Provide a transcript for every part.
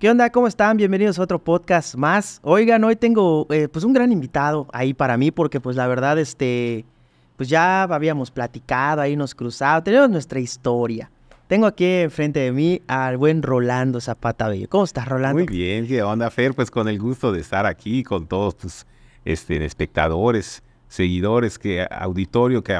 ¿Qué onda? ¿Cómo están? Bienvenidos a otro podcast más. Oigan, hoy tengo eh, pues un gran invitado ahí para mí porque pues la verdad este pues ya habíamos platicado, ahí nos cruzamos, tenemos nuestra historia. Tengo aquí enfrente de mí al buen Rolando Zapata Bello. ¿Cómo estás, Rolando? Muy bien, ¿qué onda, Fer? Pues con el gusto de estar aquí con todos tus este, espectadores, seguidores, que auditorio que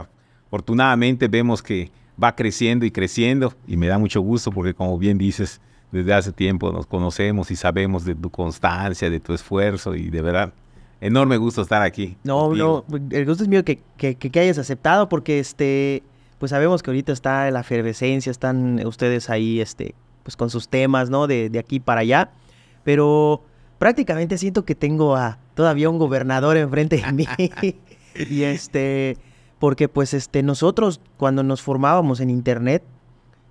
afortunadamente vemos que va creciendo y creciendo y me da mucho gusto porque como bien dices, desde hace tiempo nos conocemos y sabemos de tu constancia, de tu esfuerzo y de verdad, enorme gusto estar aquí. No, no, pues, el gusto es mío que, que, hayas aceptado porque este, pues sabemos que ahorita está la efervescencia, están ustedes ahí este, pues con sus temas, ¿no? De, aquí para allá, pero prácticamente siento que tengo a todavía un gobernador enfrente de mí y este, porque pues este, nosotros cuando nos formábamos en internet,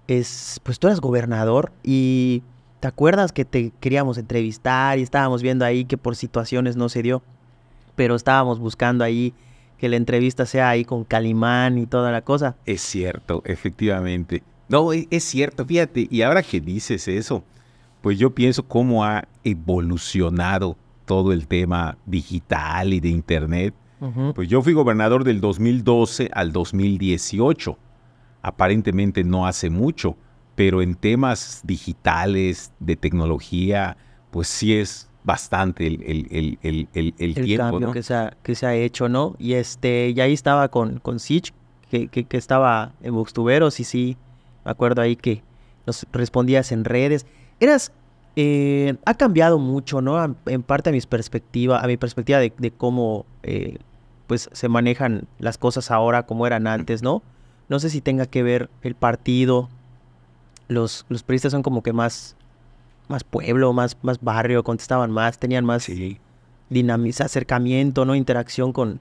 es, pues tú eras gobernador y ¿te acuerdas que te queríamos entrevistar y estábamos viendo ahí que por situaciones no se dio? Pero estábamos buscando ahí que la entrevista sea ahí con Calimán y toda la cosa. Es cierto, efectivamente. No, e, es cierto, fíjate, y ahora que dices eso, pues yo pienso cómo ha evolucionado todo el tema digital y de Internet. Pues yo fui gobernador del 2012 al 2018 aparentemente no hace mucho, pero en temas digitales, de tecnología, pues sí es bastante el, el, el, el, tiempo. que, se ha, que se ha hecho, ¿no? Y este, y ahí estaba con, con Sitch, que, que, estaba en Boxtuberos, y sí, me acuerdo ahí que nos respondías en redes. Eras, eh, ha cambiado mucho, ¿no? en parte a mis perspectiva, a mi perspectiva de, de cómo eh, pues se manejan las cosas ahora como eran antes, ¿no? No sé si tenga que ver el partido. Los, los periodistas son como que más, más pueblo, más, más barrio, contestaban más, tenían más dinamiza, acercamiento, ¿no? Interacción con,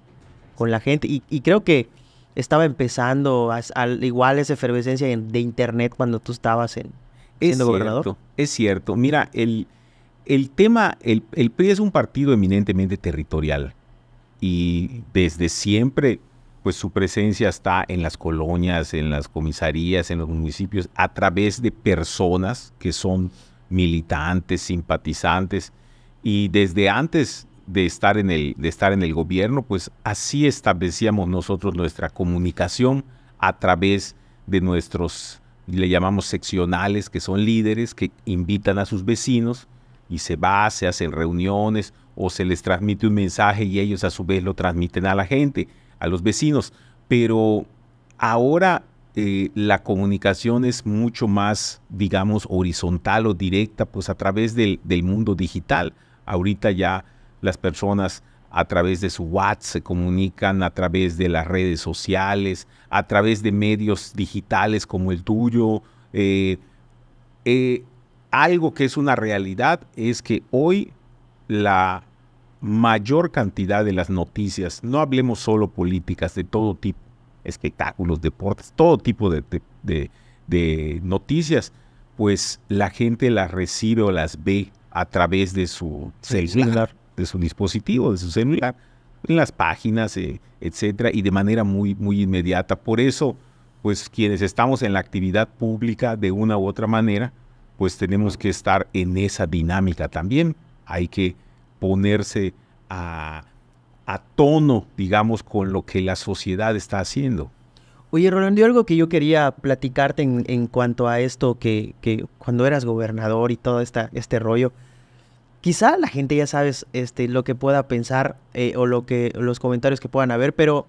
con la gente. Y, creo que estaba empezando igual esa efervescencia de internet cuando tú estabas en, es cierto, gobernador. Es cierto. Mira, el, el tema, el, el PRI es un partido eminentemente territorial y desde siempre pues su presencia está en las colonias, en las comisarías, en los municipios, a través de personas que son militantes, simpatizantes, y desde antes de estar en el, de estar en el gobierno, pues así establecíamos nosotros nuestra comunicación a través de nuestros, le llamamos seccionales, que son líderes que invitan a sus vecinos y se va, se hacen reuniones o se les transmite un mensaje y ellos a su vez lo transmiten a la gente a los vecinos, pero ahora eh, la comunicación es mucho más, digamos, horizontal o directa, pues a través del, mundo digital. Ahorita ya las personas a través de su WhatsApp se comunican, a través de las redes sociales, a través de medios digitales como el tuyo. Eh, eh, algo que es una realidad es que hoy la mayor cantidad de las noticias, no hablemos solo políticas, de todo tipo, espectáculos, deportes, todo tipo de, noticias, pues la gente las recibe o las ve a través de su celular, de su dispositivo, de su celular, en las páginas, eh, etcétera, y de manera muy, muy inmediata. Por eso, pues quienes estamos en la actividad pública de una u otra manera, pues tenemos que estar en esa dinámica también. Hay que ponerse a, tono, digamos, con lo que la sociedad está haciendo. Oye, Rolando, algo que yo quería platicarte en, cuanto a esto, que, cuando eras gobernador y todo esta, este rollo, quizá la gente ya sabes este, lo que pueda pensar eh, o lo que, los comentarios que puedan haber, pero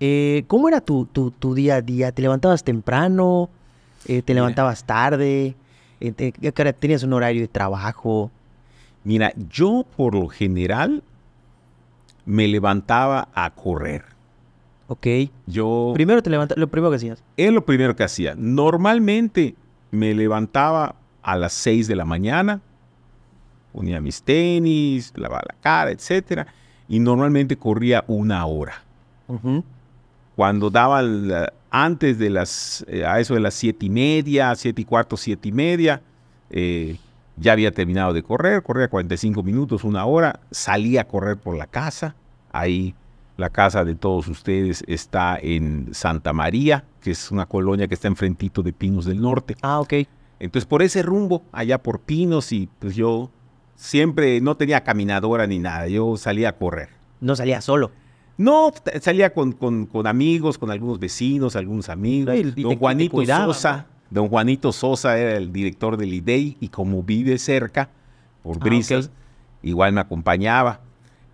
eh, ¿cómo era tu, día a día? ¿Te levantabas temprano? Eh, ¿Te levantabas tarde? ¿Tenías un horario de trabajo? Mira, yo por lo general me levantaba a correr. Ok. Yo. Primero te levantas, lo primero que hacías. Es lo primero que hacía. Normalmente me levantaba a las 6 de la mañana, ponía mis tenis, lavaba la cara, etcétera, y normalmente corría una hora. Cuando daba antes de las, eh, a eso de las siete y media, siete y cuarto, siete y media, eh, ya había terminado de correr, corría 45 minutos, una hora, salí a correr por la casa. Ahí la casa de todos ustedes está en Santa María, que es una colonia que está enfrentito de Pinos del Norte. Ah, ok. Entonces por ese rumbo, allá por Pinos, y pues yo siempre no tenía caminadora ni nada, yo salía a correr. ¿No salía solo? No, salía con, amigos, con algunos vecinos, algunos amigos. Y, y Don Juanito Sosa era el director del IDEI e y como vive cerca, por ah, Brisas, igual me acompañaba.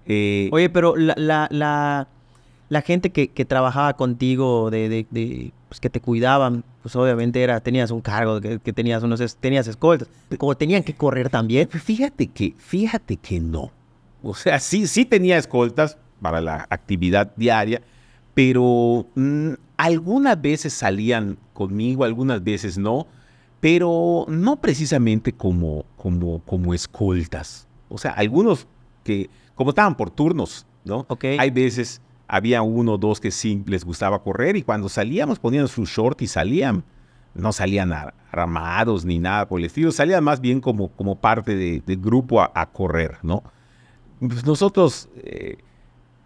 Eh, Oye, pero la, la, la, gente que, trabajaba contigo, de, pues, que te cuidaban, pues obviamente era, tenías un cargo, que, tenías unos tenías escoltas, como tenían que correr también. Fíjate que, fíjate que no. O sea, sí, sí tenía escoltas para la actividad diaria, pero mm, algunas veces salían conmigo, algunas veces no, pero no precisamente como, como, como escoltas. O sea, algunos que, como estaban por turnos, ¿no? ok Hay veces, había uno o dos que sí les gustaba correr y cuando salíamos ponían su short y salían. No salían armados ni nada por el estilo, salían más bien como, como parte del grupo a, correr, ¿no? Pues nosotros, eh,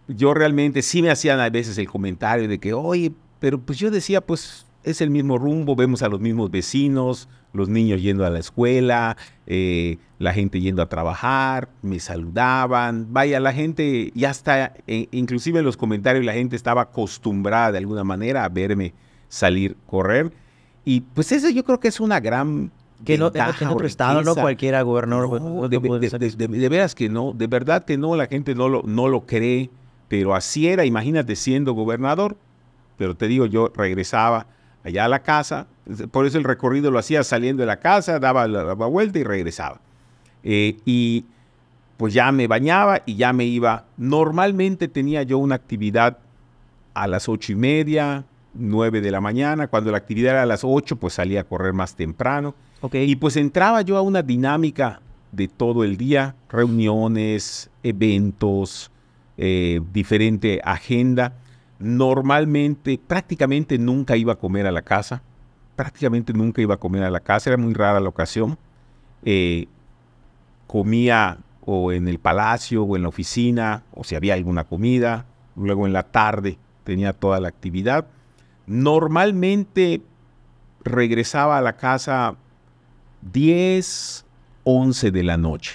yo realmente sí me hacían a veces el comentario de que, oye, pero pues yo decía, pues es el mismo rumbo, vemos a los mismos vecinos, los niños yendo a la escuela, eh, la gente yendo a trabajar, me saludaban, vaya, la gente ya está, inclusive en los comentarios la gente estaba acostumbrada de alguna manera a verme salir, correr, y pues eso yo creo que es una gran... Que no, te no prestado, no cualquiera gobernador. de, veras que no, de verdad que no, la gente no lo, no lo cree, pero así era, imagínate siendo gobernador, pero te digo, yo regresaba allá a la casa, por eso el recorrido lo hacía saliendo de la casa, daba la, vuelta y regresaba. Eh, y pues ya me bañaba y ya me iba. Normalmente tenía yo una actividad a las ocho y media, nueve de la mañana. Cuando la actividad era a las ocho, pues salía a correr más temprano. Y pues entraba yo a una dinámica de todo el día, reuniones, eventos, eh, diferente agenda normalmente, prácticamente nunca iba a comer a la casa, prácticamente nunca iba a comer a la casa, era muy rara la ocasión. Eh, comía o en el palacio o en la oficina, o si había alguna comida, luego en la tarde tenía toda la actividad. Normalmente regresaba a la casa 10, 11 de la noche.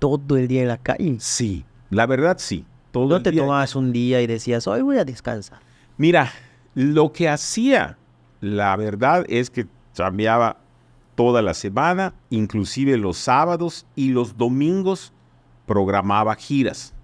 ¿Todo el día en la calle? Sí, la verdad sí no te tomabas un día y decías, hoy voy a descansar. Mira, lo que hacía, la verdad es que cambiaba toda la semana, inclusive los sábados y los domingos programaba giras.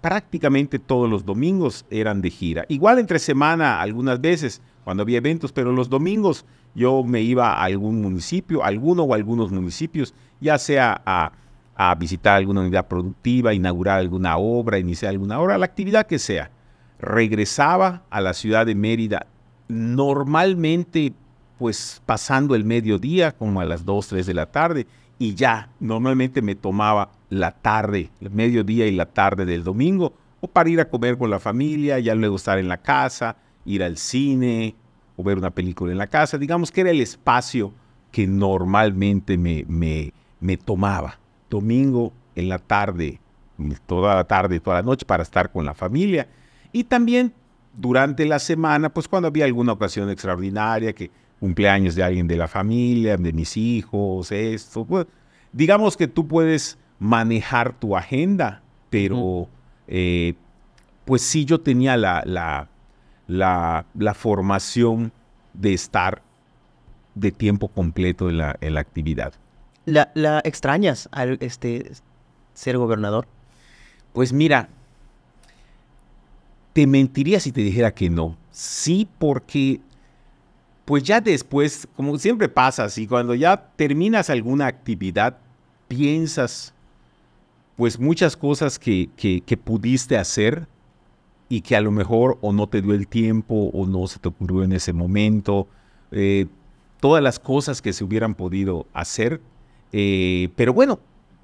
Prácticamente todos los domingos eran de gira. Igual entre semana algunas veces, cuando había eventos, pero los domingos yo me iba a algún municipio, alguno o algunos municipios, ya sea a a visitar alguna unidad productiva, inaugurar alguna obra, iniciar alguna obra, la actividad que sea. Regresaba a la ciudad de Mérida normalmente pues pasando el mediodía, como a las 2, 3 de la tarde, y ya normalmente me tomaba la tarde, el mediodía y la tarde del domingo, o para ir a comer con la familia, ya luego estar en la casa, ir al cine o ver una película en la casa, digamos que era el espacio que normalmente me, me, me tomaba domingo en la tarde, toda la tarde, toda la noche para estar con la familia. Y también durante la semana, pues cuando había alguna ocasión extraordinaria, que cumpleaños de alguien de la familia, de mis hijos, esto, pues, digamos que tú puedes manejar tu agenda, pero eh, pues sí yo tenía la, formación de estar de tiempo completo en la, en la actividad la, extrañas al este, ser gobernador? Pues mira, te mentiría si te dijera que no. Sí, porque pues ya después, como siempre pasa, y cuando ya terminas alguna actividad, piensas pues muchas cosas que, que, pudiste hacer y que a lo mejor o no te dio el tiempo o no se te ocurrió en ese momento, eh, todas las cosas que se hubieran podido hacer eh, pero bueno,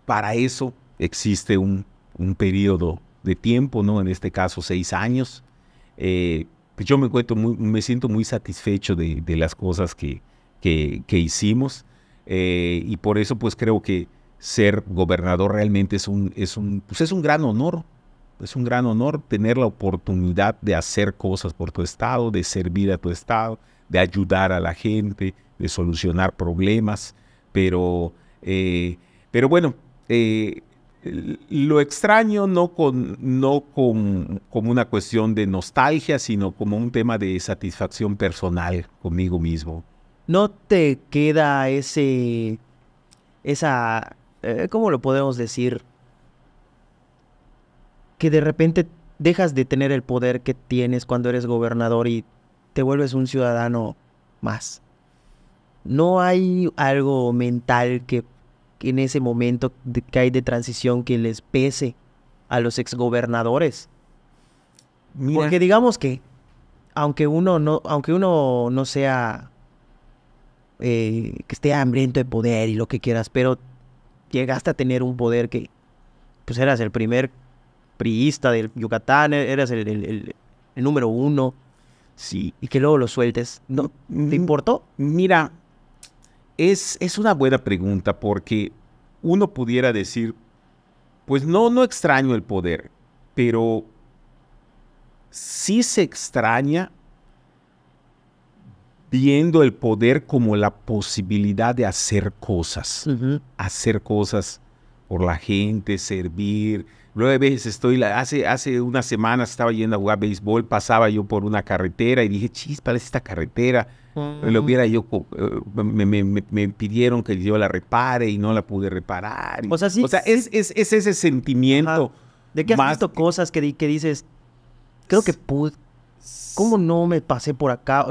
para eso existe un, un periodo de tiempo, ¿no? En este caso, seis años. Eh, pues yo me muy, me siento muy satisfecho de, las cosas que, que, hicimos. Eh, y por eso, pues creo que ser gobernador realmente es un, es un, pues, es un gran honor. Es un gran honor tener la oportunidad de hacer cosas por tu estado, de servir a tu estado, de ayudar a la gente, de solucionar problemas. Pero eh, pero bueno, eh, lo extraño no, con, no con, como una cuestión de nostalgia, sino como un tema de satisfacción personal conmigo mismo. ¿No te queda ese, esa, eh, ¿cómo lo podemos decir? Que de repente dejas de tener el poder que tienes cuando eres gobernador y te vuelves un ciudadano más no hay algo mental que, en ese momento que hay de transición que les pese a los exgobernadores. Porque digamos que, aunque uno no, aunque uno no sea eh, que esté hambriento de poder y lo que quieras, pero llegaste a tener un poder que, pues eras el primer priista del Yucatán, e-, eras el, número uno. Sí. Y que luego lo sueltes. ¿No? ¿Te mm, importó? Mira, es, una buena pregunta porque uno pudiera decir, pues no, no extraño el poder, pero sí se extraña viendo el poder como la posibilidad de hacer cosas, hacer cosas por la gente, servir. Luego veces estoy, hace, hace unas semanas estaba yendo a jugar béisbol, pasaba yo por una carretera y dije, chispa, parece esta carretera lo hubiera yo, eh, me, pidieron que yo la repare y no la pude reparar. O sea, es, es, ese sentimiento. ¿De que has visto cosas que, que dices, creo que pude, ¿cómo no me pasé por acá?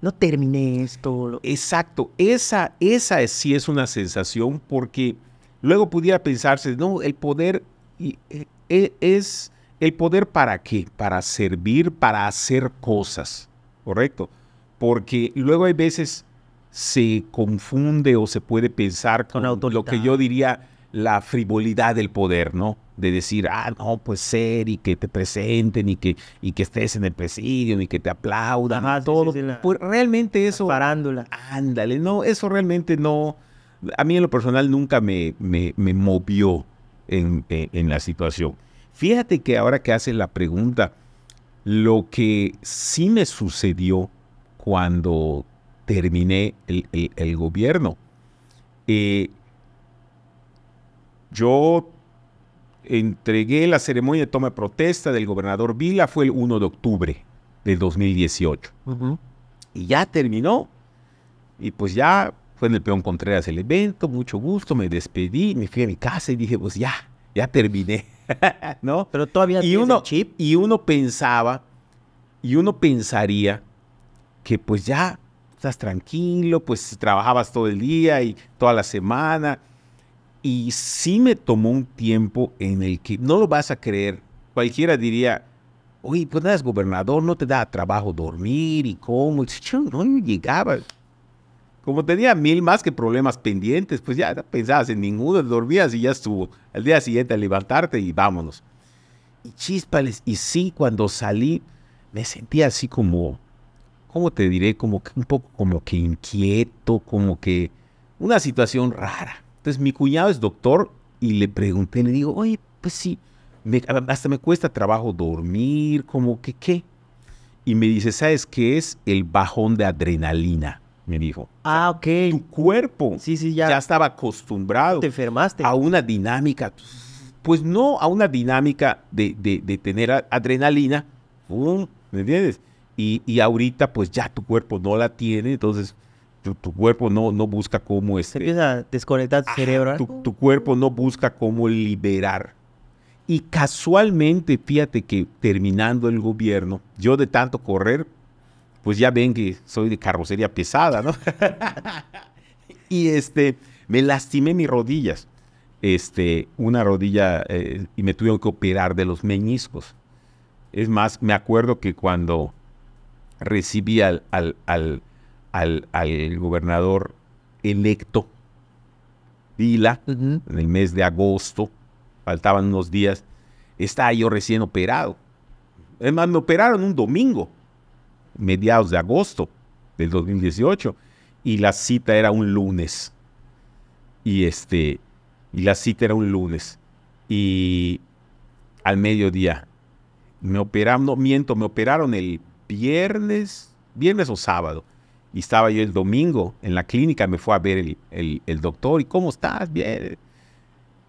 No terminé esto. Exacto. Esa, esa sí es una sensación porque luego pudiera pensarse, no, el poder eh, e, es el poder para qué? Para servir, para hacer cosas, ¿correcto? porque luego hay veces se confunde o se puede pensar con, lo que yo diría la frivolidad del poder, ¿no? De decir, ah, no, pues ser y que te presenten y que, y que estés en el presidio y que te aplaudan, todo. pues realmente eso... Parándula. Ándale, no, eso realmente no... A mí en lo personal nunca me, me, movió en, en, la situación. Fíjate que ahora que haces la pregunta, lo que sí me sucedió cuando terminé el, gobierno. Eh, yo entregué la ceremonia de toma de protesta del gobernador Vila, fue el 1 de octubre del 2018. Y ya terminó. Y pues ya fue en el Peón Contreras el evento, mucho gusto, me despedí, me fui a mi casa y dije, pues ya, ya terminé. ¿No? Pero todavía no. uno, el chip. Y uno pensaba, y uno pensaría que pues ya estás tranquilo, pues trabajabas todo el día y toda la semana. Y sí me tomó un tiempo en el que no lo vas a creer. Cualquiera diría, oye, pues nada gobernador, no te da trabajo dormir y cómo. Yo no llegaba. Como tenía mil más que problemas pendientes, pues ya pensabas en ninguno, dormías y ya estuvo. Al día siguiente levantarte y vámonos. Y chispales. Y sí, cuando salí, me sentía así como, ¿cómo te diré? Como que un poco como que inquieto, como que una situación rara. Entonces mi cuñado es doctor y le pregunté, le digo, oye, pues sí, hasta me cuesta trabajo dormir, como que qué. Y me dice, ¿sabes qué es? El bajón de adrenalina, me dijo. Ah, ok. Tu cuerpo sí, sí, ya, ya estaba acostumbrado. Te enfermaste. A una dinámica, pues no a una dinámica de, tener adrenalina, ¿me entiendes? y, y, ahorita pues ya tu cuerpo no la tiene, entonces tu, cuerpo no, no busca cómo... Este, Se empieza a desconectar tu cerebro. Tu, cuerpo no busca cómo liberar. Y casualmente, fíjate que terminando el gobierno, yo de tanto correr, pues ya ven que soy de carrocería pesada, ¿no? y este, me lastimé mis rodillas. Este, una rodilla eh, y me tuvieron que operar de los meñiscos. Es más, me acuerdo que cuando recibí al, al, al, al, gobernador electo Dila en el mes de agosto, faltaban unos días, estaba yo recién operado. Es más, me operaron un domingo, mediados de agosto del 2018, y la cita era un lunes. Y este, y la cita era un lunes. Y al mediodía, me operaron, no miento, me operaron el viernes, viernes o sábado. Y estaba yo el domingo en la clínica, me fue a ver el, doctor y ¿cómo estás? Bien.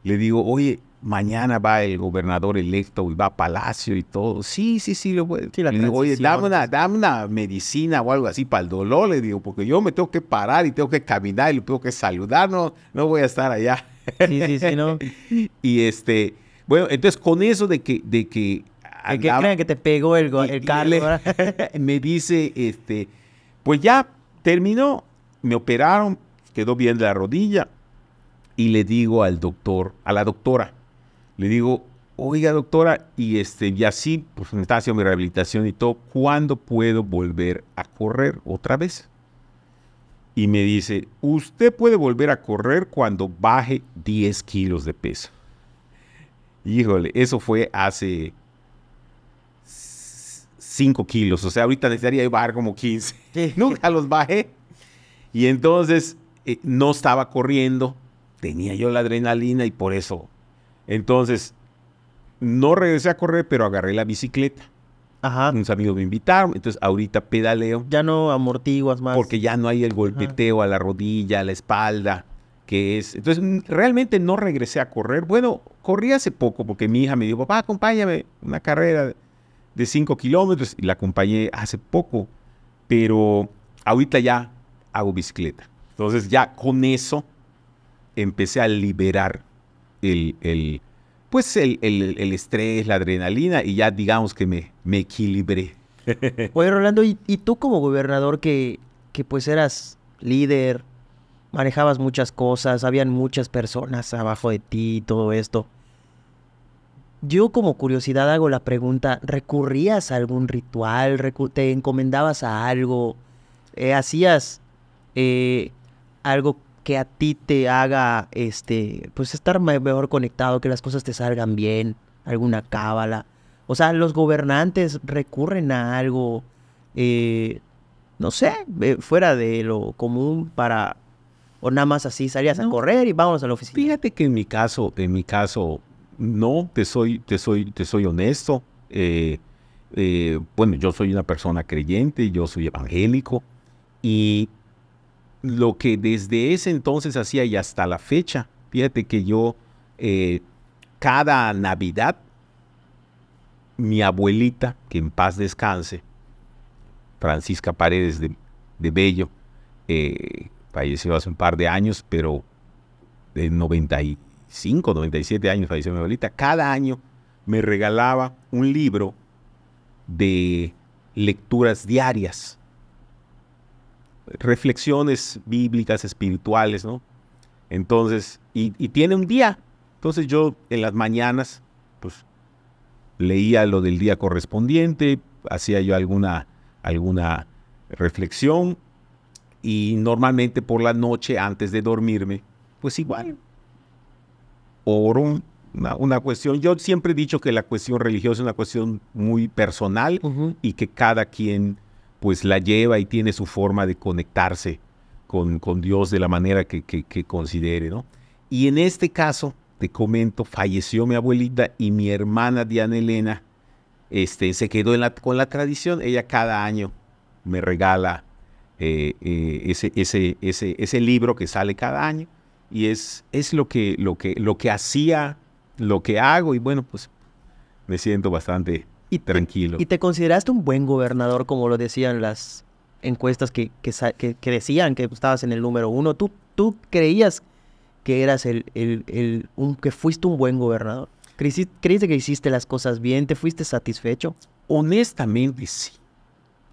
Le digo, oye, mañana va el gobernador electo y va a Palacio y todo. Sí, sí, sí. Lo le digo, oye, dame una, dame medicina o algo así para el dolor, le digo, porque yo me tengo que parar y tengo que caminar y tengo que saludar, no, no voy a estar allá. Sí, sí, sí, ¿no? y este, bueno, entonces con eso de que, de que que creen que te pegó el, me dice, este, pues ya terminó, me operaron, quedó bien la rodilla. Y le digo al doctor, a la doctora, le digo, oiga doctora, y, este, y así, pues me está haciendo mi rehabilitación y todo, ¿cuándo puedo volver a correr otra vez? Y me dice, usted puede volver a correr cuando baje 10 kilos de peso. Híjole, eso fue hace 5 kilos. O sea, ahorita necesitaría bajar como 15. Nunca los bajé. Y entonces eh, no estaba corriendo. Tenía yo la adrenalina y por eso. Entonces, no regresé a correr, pero agarré la bicicleta. Ajá. Unos amigos me invitaron, entonces ahorita pedaleo. Ya no amortiguas más. Porque ya no hay el golpeteo a la rodilla, a la espalda, que es. Entonces realmente no regresé a correr. Bueno, corrí hace poco porque mi hija me dijo, papá, acompáñame una carrera de 5 kilómetros y la acompañé hace poco, pero ahorita ya hago bicicleta. Entonces ya con eso empecé a liberar el, el pues el, estrés, la adrenalina y ya digamos que me, me equilibré. Oye Rolando, ¿y, ¿y, tú como gobernador que, que pues eras líder, manejabas muchas cosas, habían muchas personas abajo de ti y todo esto? Yo como curiosidad hago la pregunta, ¿recurrías a algún ritual? ¿Te encomendabas a algo? Eh, ¿Hacías eh, algo que a ti te haga este, pues estar mejor conectado, que las cosas te salgan bien? ¿Alguna cábala? O sea, los gobernantes recurren a algo, eh, no sé, fuera de lo común para... O nada más así, salías a correr y vamos a la oficina. Fíjate que en mi caso, en mi caso, no, te soy, te soy, te soy honesto. Eh, eh, bueno, yo soy una persona creyente, yo soy evangélico y lo que desde ese entonces hacía y hasta la fecha, fíjate que yo eh, cada Navidad, mi abuelita, que en paz descanse, Francisca Paredes de, de Bello, falleció hace un par de años, pero de 90 95, 97 años falleció mi abuelita, cada año me regalaba un libro de lecturas diarias, reflexiones bíblicas, espirituales, ¿no? Entonces, y, y, tiene un día. Entonces yo en las mañanas, pues, leía lo del día correspondiente, hacía yo alguna, alguna reflexión y normalmente por la noche antes de dormirme, pues igual por una, cuestión, yo siempre he dicho que la cuestión religiosa es una cuestión muy personal y que cada quien pues la lleva y tiene su forma de conectarse con, Dios de la manera que, considere, ¿no? Y en este caso, te comento, falleció mi abuelita y mi hermana Diana Elena este, se quedó con la tradición. Ella cada año me regala eh, eh, ese, ese, ese libro que sale cada año y es, es lo, que, lo, que, lo que hacía, lo que hago y bueno, pues me siento bastante y tranquilo. ¿Y te consideraste un buen gobernador como lo decían las encuestas que, decían que estabas en el número uno? ¿Tú, tú creías que eras el, el, que fuiste un buen gobernador? ¿Creíste, que hiciste las cosas bien? ¿Te fuiste satisfecho? Honestamente sí.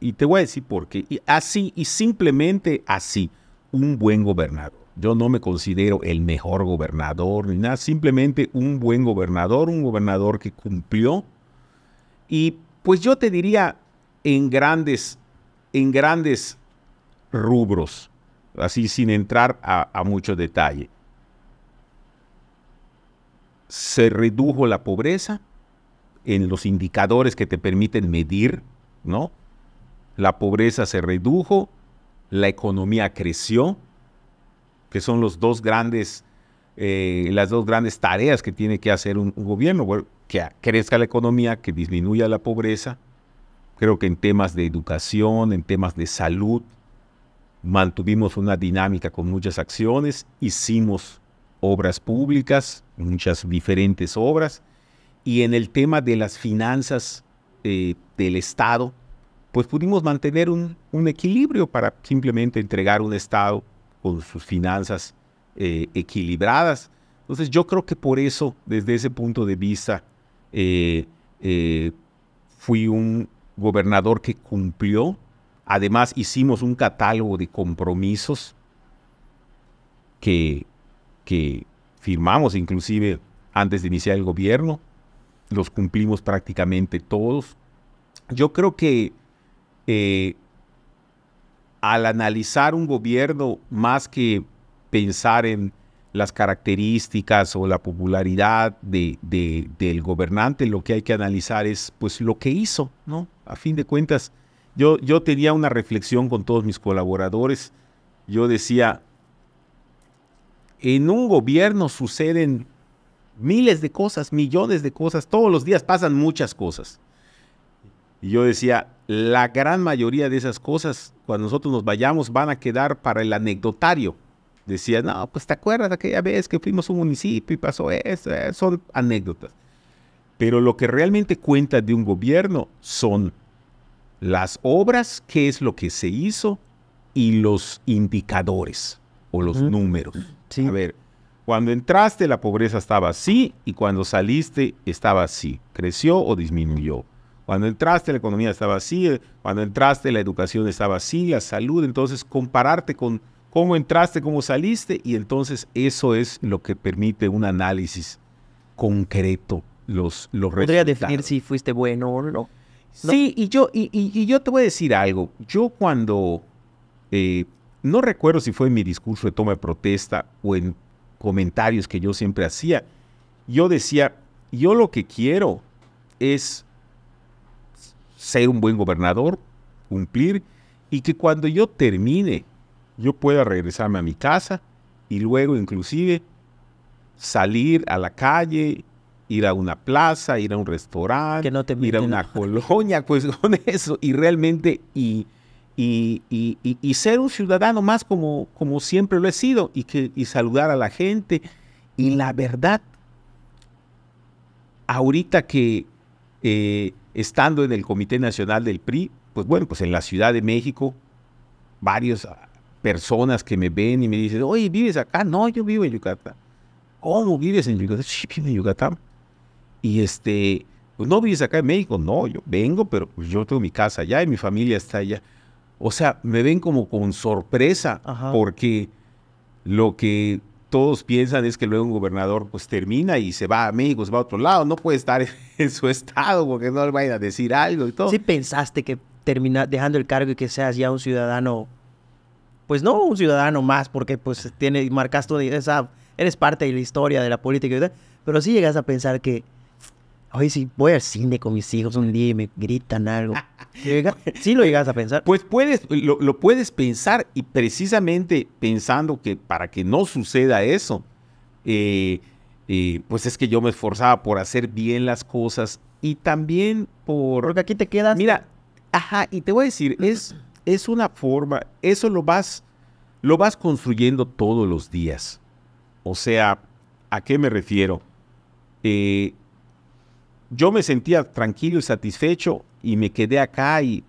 Y te voy a decir por qué. así y simplemente así, un buen gobernador yo no me considero el mejor gobernador ni nada, simplemente un buen gobernador, un gobernador que cumplió. Y pues yo te diría en grandes, en grandes rubros, así sin entrar a, a mucho detalle. Se redujo la pobreza en los indicadores que te permiten medir, ¿no? La pobreza se redujo, la economía creció, que son los dos grandes, eh, las dos grandes tareas que tiene que hacer un, gobierno, que crezca la economía, que disminuya la pobreza. Creo que en temas de educación, en temas de salud, mantuvimos una dinámica con muchas acciones, hicimos obras públicas, muchas diferentes obras, y en el tema de las finanzas eh, del Estado, pues pudimos mantener un equilibrio para simplemente entregar un Estado con sus finanzas eh, equilibradas. Entonces yo creo que por eso, desde ese punto de vista, eh, eh, fui un gobernador que cumplió. Además hicimos un catálogo de compromisos que, firmamos inclusive antes de iniciar el gobierno. Los cumplimos prácticamente todos. Yo creo que al analizar un gobierno, más que pensar en las características o la popularidad de, del gobernante, lo que hay que analizar es pues lo que hizo, ¿no? A fin de cuentas, yo, yo tenía una reflexión con todos mis colaboradores. Yo decía, en un gobierno suceden miles de cosas, millones de cosas, todos los días pasan muchas cosas. Y yo decía, la gran mayoría de esas cosas, cuando nosotros nos vayamos, van a quedar para el anecdotario. Decía, no, pues te acuerdas aquella vez que fuimos a un municipio y pasó esto, eh?". son anécdotas. Pero lo que realmente cuenta de un gobierno son las obras, qué es lo que se hizo y los indicadores o los números. A ver, cuando entraste la pobreza estaba así y cuando saliste estaba así, creció o disminuyó. Cuando entraste la economía estaba así, eh, cuando entraste la educación estaba así, la salud, entonces compararte con cómo entraste, cómo saliste, y entonces eso es lo que permite un análisis concreto, los, los Podría definir si fuiste bueno o no. Sí, y yo, yo te voy a decir algo. Yo cuando, eh, no recuerdo si fue en mi discurso de toma de protesta o en comentarios que yo siempre hacía, yo decía, yo lo que quiero es ser un buen gobernador, cumplir, y que cuando yo termine, yo pueda regresarme a mi casa y luego inclusive salir a la calle, ir a una plaza, ir a un restaurante, no ir a una colonia, pues con eso, y realmente, y, y, y, ser un ciudadano más como, como siempre lo he sido, y, que, y saludar a la gente. Y la verdad, ahorita que, eh, estando en el Comité Nacional del PRI, pues bueno, pues en la Ciudad de México, varias ah, personas que me ven y me dicen, oye, ¿vives acá? No, yo vivo en Yucatán. ¿Cómo vives en Yucatán? Sí, vivo en Yucatán. Y este, pues no vives acá en México. No, yo vengo, pero pues, yo tengo mi casa allá y mi familia está allá. O sea, me ven como con sorpresa porque lo que todos piensan es que luego un gobernador pues termina y se va a México, se va a otro lado, no puede estar en su estado porque no le vayan a decir algo y todo. si pensaste que termina dejando el cargo y que seas ya un ciudadano, pues no un ciudadano más porque pues tiene, marcas toda esa, eres parte de la historia de la política, pero sí llegas a pensar que Oye, si voy al cine con mis hijos un día y me gritan algo. sí lo llegas a pensar. Pues puedes, lo, puedes pensar y precisamente pensando que para que no suceda eso, eh, eh, pues es que yo me esforzaba por hacer bien las cosas y también por... Porque aquí te quedas... Mira, ajá, y te voy a decir, es, es una forma, eso lo vas, lo vas construyendo todos los días. O sea, ¿a qué me refiero? Eh, yo me sentía tranquilo y satisfecho y me quedé acá y,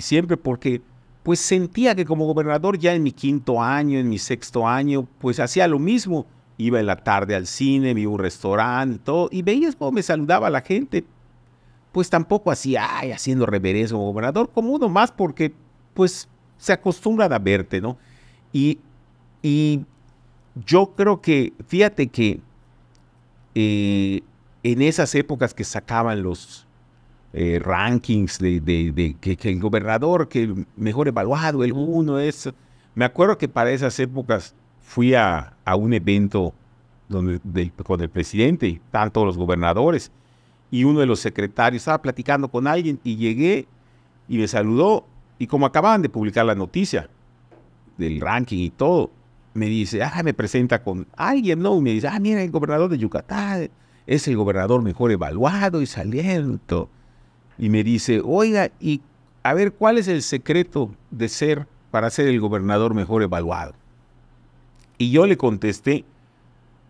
siempre porque pues sentía que como gobernador ya en mi quinto año, en mi sexto año, pues hacía lo mismo. Iba en la tarde al cine, vi un restaurante, todo, y veías cómo me saludaba la gente. Pues tampoco hacía, ay, haciendo reverencia como gobernador, como uno más porque pues se acostumbran a verte, ¿no? Y, y yo creo que, fíjate que eh, en esas épocas que sacaban los eh, rankings de, que, el gobernador, que mejor evaluado, el uno es... Me acuerdo que para esas épocas fui a, a un evento donde, con el presidente, y todos los gobernadores, y uno de los secretarios estaba platicando con alguien y llegué y me saludó y como acababan de publicar la noticia del ranking y todo, me dice, ah, me presenta con alguien, ¿no? me dice, ah, mira, el gobernador de Yucatán es el gobernador mejor evaluado y saliento. Y me dice, oiga, y a ver, ¿cuál es el secreto de ser para ser el gobernador mejor evaluado? Y yo le contesté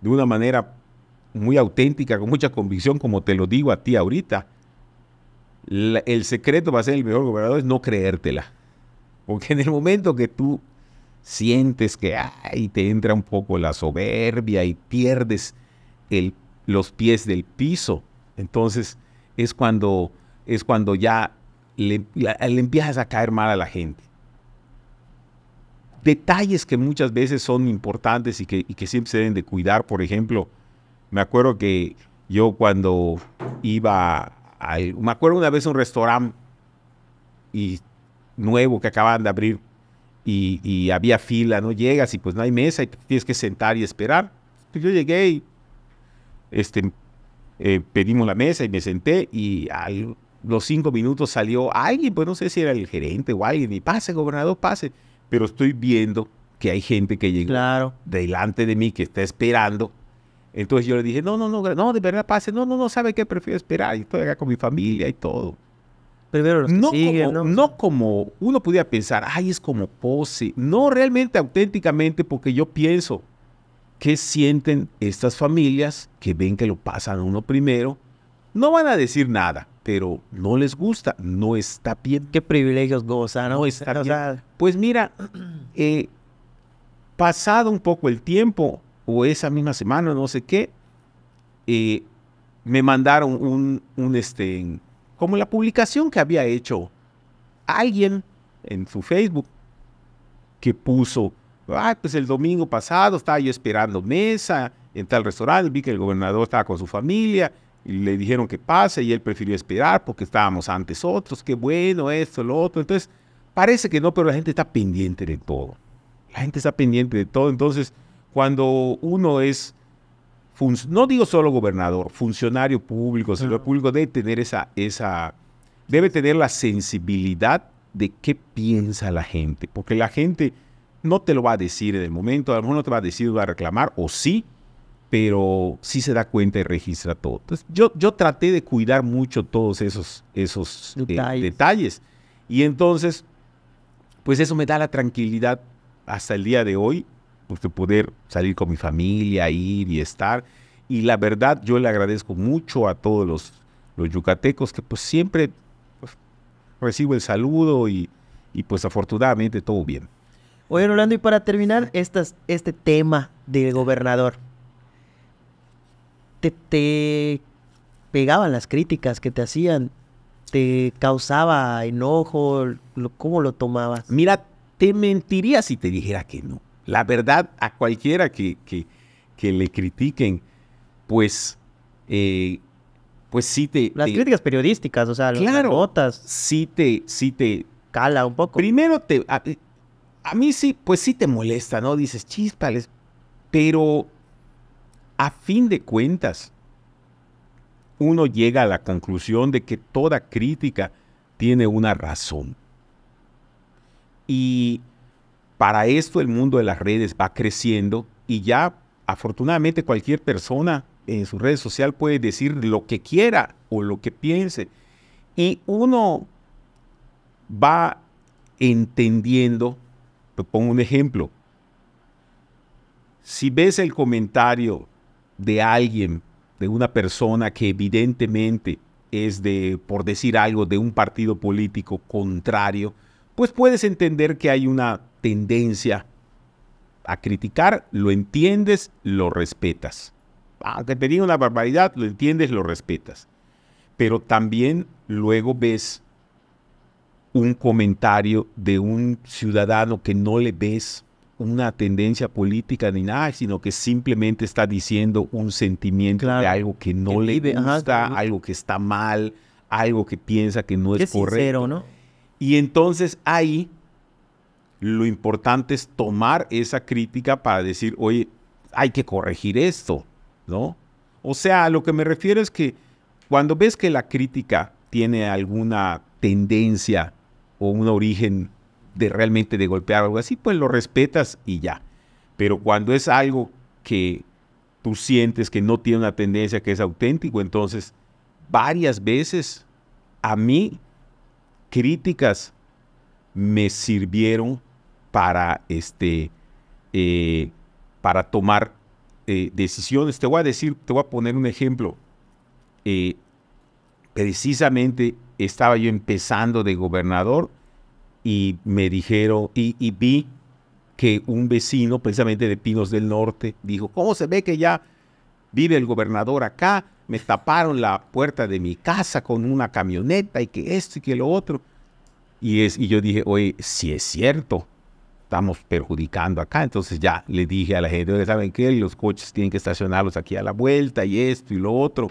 de una manera muy auténtica, con mucha convicción, como te lo digo a ti ahorita. el secreto para ser el mejor gobernador es no creértela. Porque en el momento que tú sientes que ay, te entra un poco la soberbia y pierdes el los pies del piso. Entonces es cuando, es cuando ya le, empiezas a caer mal a la gente. Detalles que muchas veces son importantes y que, siempre se deben de cuidar. Por ejemplo, me acuerdo que yo cuando iba a... Me acuerdo una vez un restaurante y nuevo que acaban de abrir y, y, había fila, no llegas y pues no hay mesa y tienes que sentar y esperar. Pues yo llegué y este, eh, pedimos la mesa y me senté y a los cinco minutos salió alguien, pues no sé si era el gerente o alguien, y pase, gobernador, pase. Pero estoy viendo que hay gente que llegó delante de mí que está esperando. Entonces yo le dije, no, no, no, no, de verdad pase, no, no, no, ¿sabe qué? Prefiero esperar, estoy acá con mi familia y todo. pero no, como, no como uno pudiera pensar, ay, es como pose. No realmente auténticamente, porque yo pienso, ¿Qué sienten estas familias que ven que lo pasan uno primero? No van a decir nada, pero no les gusta, no está bien. ¿Qué privilegios gozan? pues mira, eh, pasado un poco el tiempo, o esa misma semana, no sé qué, eh, me mandaron un, un, este, como la publicación que había hecho alguien en su Facebook, que puso Ah, pues el domingo pasado estaba yo esperando mesa en tal restaurante, vi que el gobernador estaba con su familia, y le dijeron que pase y él prefirió esperar porque estábamos antes otros, qué bueno, esto, lo otro. Entonces, parece que no, pero la gente está pendiente de todo. La gente está pendiente de todo. Entonces, cuando uno es, no digo solo gobernador, funcionario público, público, debe tener esa, esa, debe tener la sensibilidad de qué piensa la gente, porque la gente no te lo va a decir en el momento, a lo mejor no te va a decir, va a reclamar, o sí, pero sí se da cuenta y registra todo. yo, yo traté de cuidar mucho todos esos, eh, detalles. Y entonces, pues eso me da la tranquilidad hasta el día de hoy, pues, de poder salir con mi familia, ir y estar. Y la verdad, yo le agradezco mucho a todos los, yucatecos que pues siempre pues, recibo el saludo y pues afortunadamente todo bien. Oye, Orlando, y para terminar este tema del gobernador, te, pegaban las críticas que te hacían, te causaba enojo, ¿cómo lo tomabas? Mira, te mentiría si te dijera que no. La verdad, a cualquiera que, que, le critiquen, pues, eh, pues sí te... Las críticas periodísticas, o sea, las notas. Sí te, sí te... Cala un poco. Primero te a mí sí, pues sí te molesta, ¿no? Dices, chispales, pero a fin de cuentas, uno llega a la conclusión de que toda crítica tiene una razón. Y para esto el mundo de las redes va creciendo y ya afortunadamente cualquier persona en su red social puede decir lo que quiera o lo que piense. Y uno va entendiendo pongo un ejemplo. Si ves el comentario de alguien, de una persona que evidentemente es de, por decir algo, de un partido político contrario, pues puedes entender que hay una tendencia a criticar, lo entiendes, lo respetas. Aunque ah, te diga una barbaridad, lo entiendes, lo respetas. Pero también luego ves un comentario de un ciudadano que no le ves una tendencia política ni nada, sino que simplemente está diciendo un sentimiento de algo que no le gusta, algo que está mal, algo que piensa que no es correcto. ¿no? Y entonces ahí lo importante es tomar esa crítica para decir, oye, hay que corregir esto, ¿no? O sea, lo que me refiero es que cuando ves que la crítica tiene alguna tendencia o un origen de realmente de golpear algo así, pues lo respetas y ya. Pero cuando es algo que tú sientes que no tiene una tendencia, que es auténtico, entonces varias veces a mí críticas me sirvieron para este eh, para tomar eh, decisiones. Te voy a decir, te voy a poner un ejemplo. Eh, precisamente estaba yo empezando de gobernador y me dijeron, y, vi que un vecino, precisamente de Pinos del Norte, dijo, ¿cómo se ve que ya vive el gobernador acá? Me taparon la puerta de mi casa con una camioneta y que esto y que lo otro. Y, es, y yo dije, oye, si es cierto, estamos perjudicando acá. Entonces ya le dije a la gente, ¿saben qué? Los coches tienen que estacionarlos aquí a la vuelta y esto y lo otro.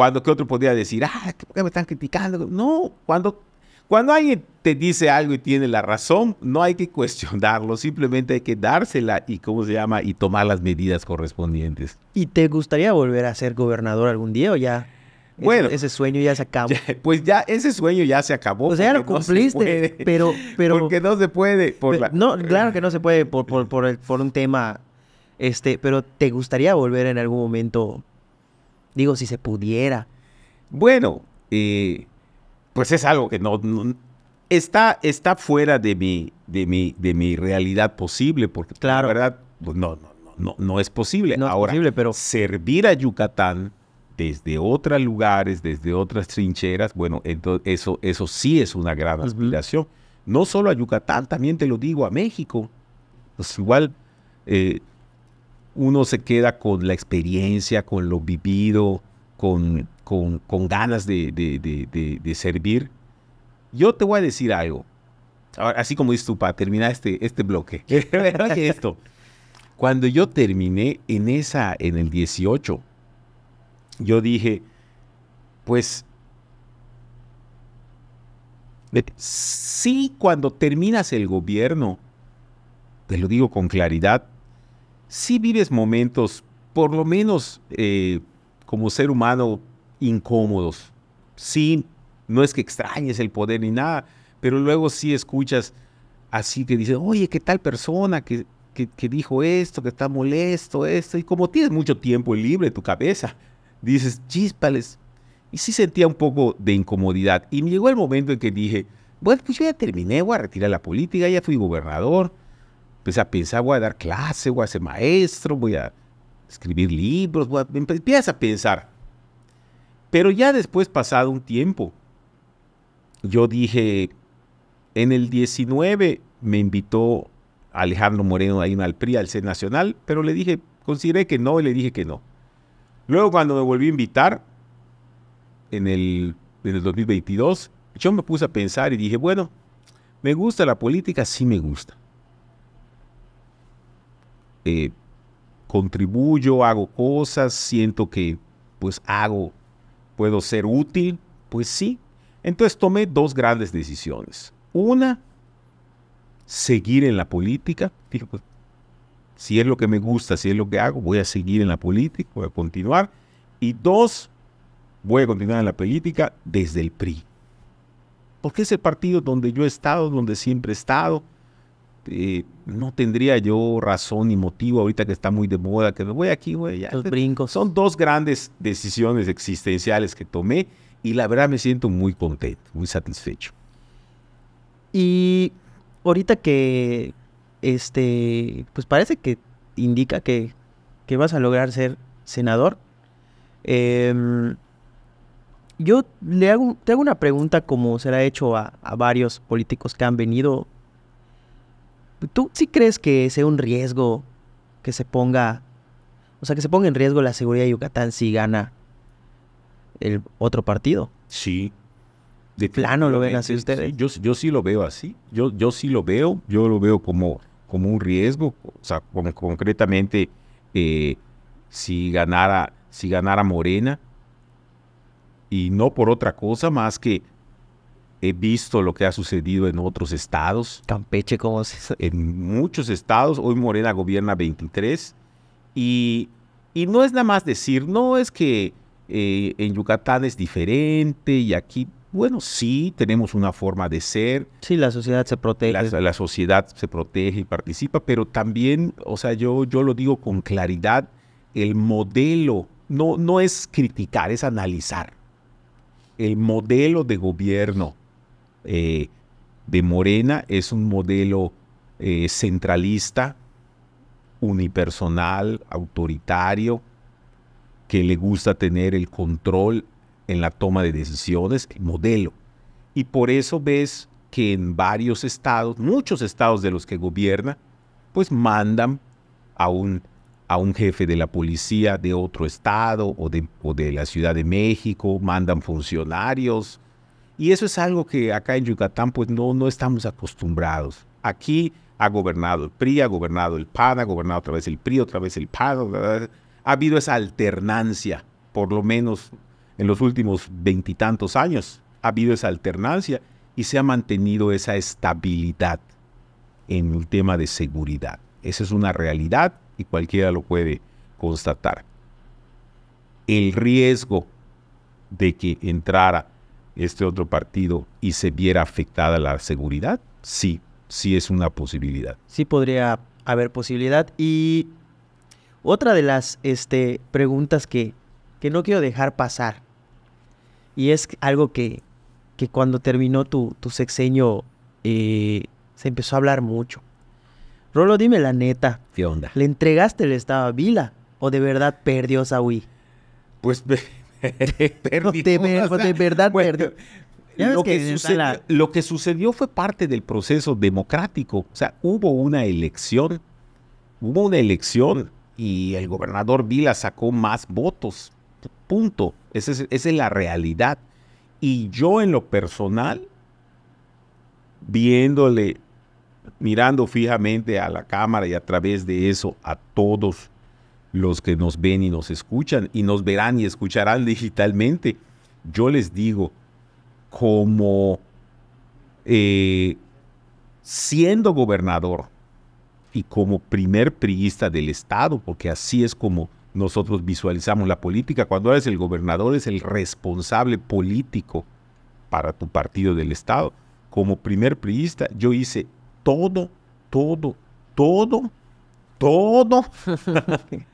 Cuando que otro podría decir, ah, ¿por qué me están criticando? No, cuando, cuando alguien te dice algo y tiene la razón, no hay que cuestionarlo, simplemente hay que dársela y, ¿cómo se llama? Y tomar las medidas correspondientes. ¿Y te gustaría volver a ser gobernador algún día o ya? Bueno, ese, sueño ya se acabó. pues ya ese sueño ya se acabó. O sea, lo cumpliste, pero, pero porque no se puede. No, claro que no se puede por, por, el, por un tema, este, pero te gustaría volver en algún momento Digo, si se pudiera. Bueno, eh, pues es algo que no, está, está fuera de mi, de mi, de mi realidad posible, porque claro. la verdad, pues no, no, no, no es posible. No Ahora, es posible, pero... servir a Yucatán desde otros lugares, desde otras trincheras, bueno, entonces eso, eso sí es una gran aspiración. No solo a Yucatán, también te lo digo, a México. Pues igual, eh, uno se queda con la experiencia, con lo vivido, con, ganas de, servir. Yo te voy a decir algo, así como dices tú, para terminar este, este bloque. Oye, esto. Cuando yo terminé en esa, en el 18, yo dije, pues sí, cuando terminas el gobierno, te lo digo con claridad, si vives momentos, por lo menos eh, como ser humano, incómodos. Sí, no es que extrañes el poder ni nada, pero luego sí escuchas así que dices, oye, ¿qué tal persona que, dijo esto, que está molesto, esto, y como tienes mucho tiempo libre en tu cabeza, dices, chispales. Y sí sentía un poco de incomodidad. Y me llegó el momento en que dije, bueno, pues yo ya terminé, voy a retirar la política, ya fui gobernador, pues, a pensar, voy a dar clase, voy a ser maestro, voy a escribir libros, em-". empiezas a... a pensar. Pero ya después, pasado un tiempo, yo dije, en el 19 me invitó Alejandro Moreno ahí al PRI, al CEN Nacional, pero le dije, consideré que no y le dije que no. Luego cuando me volví a invitar, en el, en el 2022, yo me puse a pensar y dije, bueno, me gusta la política, sí me gusta. Eh, contribuyo, hago cosas, siento que pues hago, puedo ser útil, pues sí. Entonces tomé dos grandes decisiones. Una, seguir en la política. Dije, pues, si es lo que me gusta, si es lo que hago, voy a seguir en la política, voy a continuar. Y dos, voy a continuar en la política desde el PRI. Porque es el partido donde yo he estado, donde siempre he estado, eh, no tendría yo razón ni motivo ahorita que está muy de moda, que me voy aquí, güey. Los brincos. Son dos grandes decisiones existenciales que tomé y la verdad me siento muy contento, muy satisfecho. Y ahorita que, este, pues parece que indica que, que vas a lograr ser senador, em, yo le hago, te hago una pregunta como se la he hecho a, a varios políticos que han venido ¿Tú sí crees que sea un riesgo que se ponga, o sea, que se ponga en riesgo la seguridad de Yucatán si gana el otro partido? Sí. De plano lo ven así ustedes. yo, sí lo veo así. Yo, yo sí lo veo. Yo lo veo como, como un riesgo. O sea, concretamente, eh, si, ganara, si ganara Morena, y no por otra cosa más que he visto lo que ha sucedido en otros estados. Campeche, ¿cómo es? eso? En muchos estados. Hoy Morena gobierna 23. Y, no es nada más decir, no es que eh, en Yucatán es diferente y aquí, bueno, sí, tenemos una forma de ser. Sí, la sociedad se protege. La, la sociedad se protege y participa, pero también, o sea, yo, yo lo digo con claridad, el modelo no, no es criticar, es analizar el modelo de gobierno eh, de Morena es un modelo eh, centralista, unipersonal, autoritario, que le gusta tener el control en la toma de decisiones, modelo. Y por eso ves que en varios estados, muchos estados de los que gobierna, pues mandan a un, a un jefe de la policía de otro estado o de la Ciudad de México, mandan funcionarios, y eso es algo que acá en Yucatán pues no, no estamos acostumbrados. Aquí ha gobernado el PRI, ha gobernado el PAN, ha gobernado otra vez el PRI, otra vez el PAN. Ha habido esa alternancia, por lo menos en los últimos veintitantos años. Ha habido esa alternancia y se ha mantenido esa estabilidad en el tema de seguridad. Esa es una realidad y cualquiera lo puede constatar. El riesgo de que entrara este otro partido y se viera afectada la seguridad, sí, sí es una posibilidad. Sí podría haber posibilidad. Y otra de las este, preguntas que, que no quiero dejar pasar, y es algo que, que cuando terminó tu, tu sexenio eh, se empezó a hablar mucho. Rolo, dime la neta. ¿Qué onda? ¿Le entregaste el estado Vila o de verdad perdió Saúl? Pues pero de, verdad Lo que, sucedió, fue parte del proceso democrático. O sea, hubo una elección, hubo una elección y el gobernador Vila sacó más votos. Punto. esa es la realidad. Y yo en lo personal, viéndole, mirando fijamente a la cámara y a través de eso a todos los que nos ven y nos escuchan y nos verán y escucharán digitalmente. Yo les digo, como eh, siendo gobernador y como primer priista del Estado, porque así es como nosotros visualizamos la política, cuando eres el gobernador es el responsable político para tu partido del Estado. Como primer priista yo hice todo, todo, todo, todo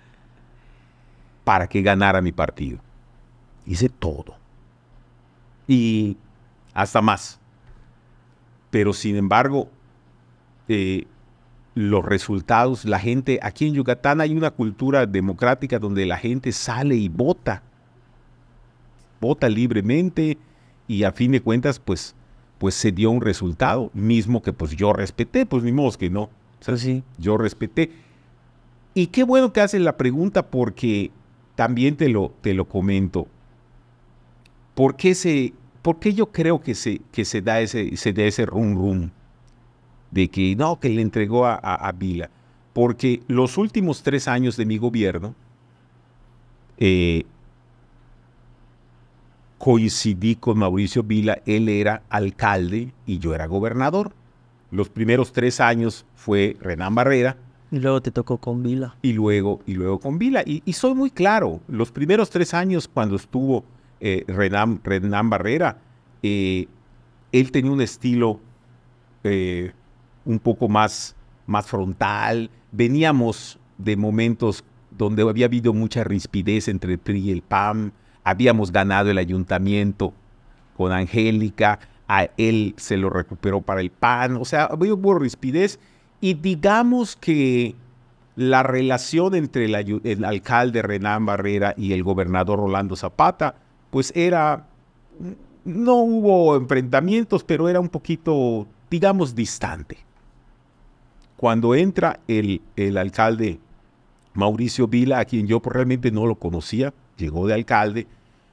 para que ganara mi partido. Hice todo. Y hasta más. Pero sin embargo, eh, los resultados, la gente, aquí en Yucatán hay una cultura democrática donde la gente sale y vota. Vota libremente y a fin de cuentas, pues, pues se dio un resultado mismo que pues yo respeté, pues ni modo que no. Yo respeté. Y qué bueno que hace la pregunta porque también te lo, te lo comento. ¿Por qué, se, yo creo que se, que se da ese, se ese rum rum de que no, que le entregó a, Vila? Porque los últimos tres años de mi gobierno eh, coincidí con Mauricio Vila, él era alcalde y yo era gobernador. Los primeros tres años fue Renán Barrera, y luego te tocó con Vila. Y luego, y luego con Vila. Y, soy muy claro, los primeros tres años cuando estuvo eh, Renan, Barrera, eh, él tenía un estilo eh, un poco más, más frontal. Veníamos de momentos donde había habido mucha rispidez entre el PRI y el PAM. Habíamos ganado el ayuntamiento con Angélica. A él se lo recuperó para el PAN. O sea, hubo rispidez y digamos que la relación entre el, alcalde Renán Barrera y el gobernador Rolando Zapata, pues era, no hubo enfrentamientos, pero era un poquito, digamos, distante. Cuando entra el, el alcalde Mauricio Vila, a quien yo realmente no lo conocía, llegó de alcalde,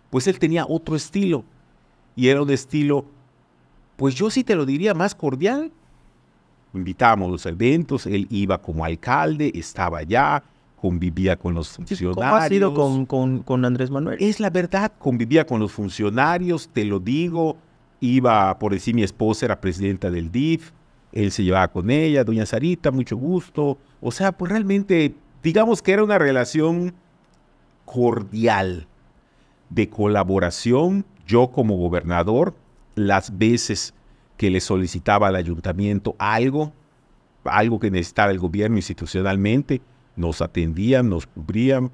pues él tenía otro estilo. Y era un estilo, pues yo sí te lo diría, más cordial, Invitábamos los eventos, él iba como alcalde, estaba allá, convivía con los funcionarios. ¿Cómo ha sido con, con, con, Andrés Manuel? Es la verdad, convivía con los funcionarios, te lo digo, iba, por decir, mi esposa era presidenta del DIF, él se llevaba con ella, doña Sarita, mucho gusto, o sea, pues realmente, digamos que era una relación cordial, de colaboración, yo como gobernador, las veces que le solicitaba al ayuntamiento algo, algo que necesitaba el gobierno institucionalmente, nos atendían, nos cubrían,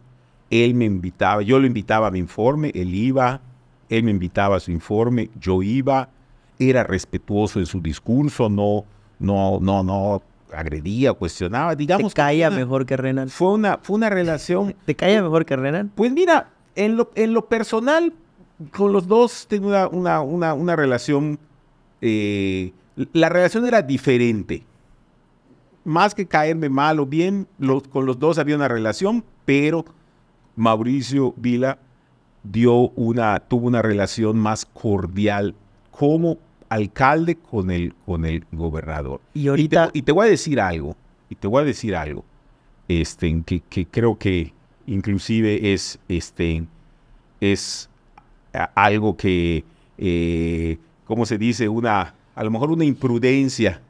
él me invitaba, yo lo invitaba a mi informe, él iba, él me invitaba a su informe, yo iba, era respetuoso en su discurso, no, no, no, no agredía, cuestionaba, digamos. ¿Te caía mejor que Renan? Fue una, fue una relación. ¿Te caía mejor que Renan? Pues mira, en lo, en lo personal, con los dos tengo una, una, una relación eh, la relación era diferente. Más que caerme mal o bien, con los dos había una relación, pero Mauricio Vila tuvo una relación más cordial como alcalde con el, gobernador. Y ahorita... Y te, voy a decir algo, y te voy a decir algo, este, que, creo que inclusive es, este, es algo que... Eh, ¿cómo se dice? Una, a lo mejor una imprudencia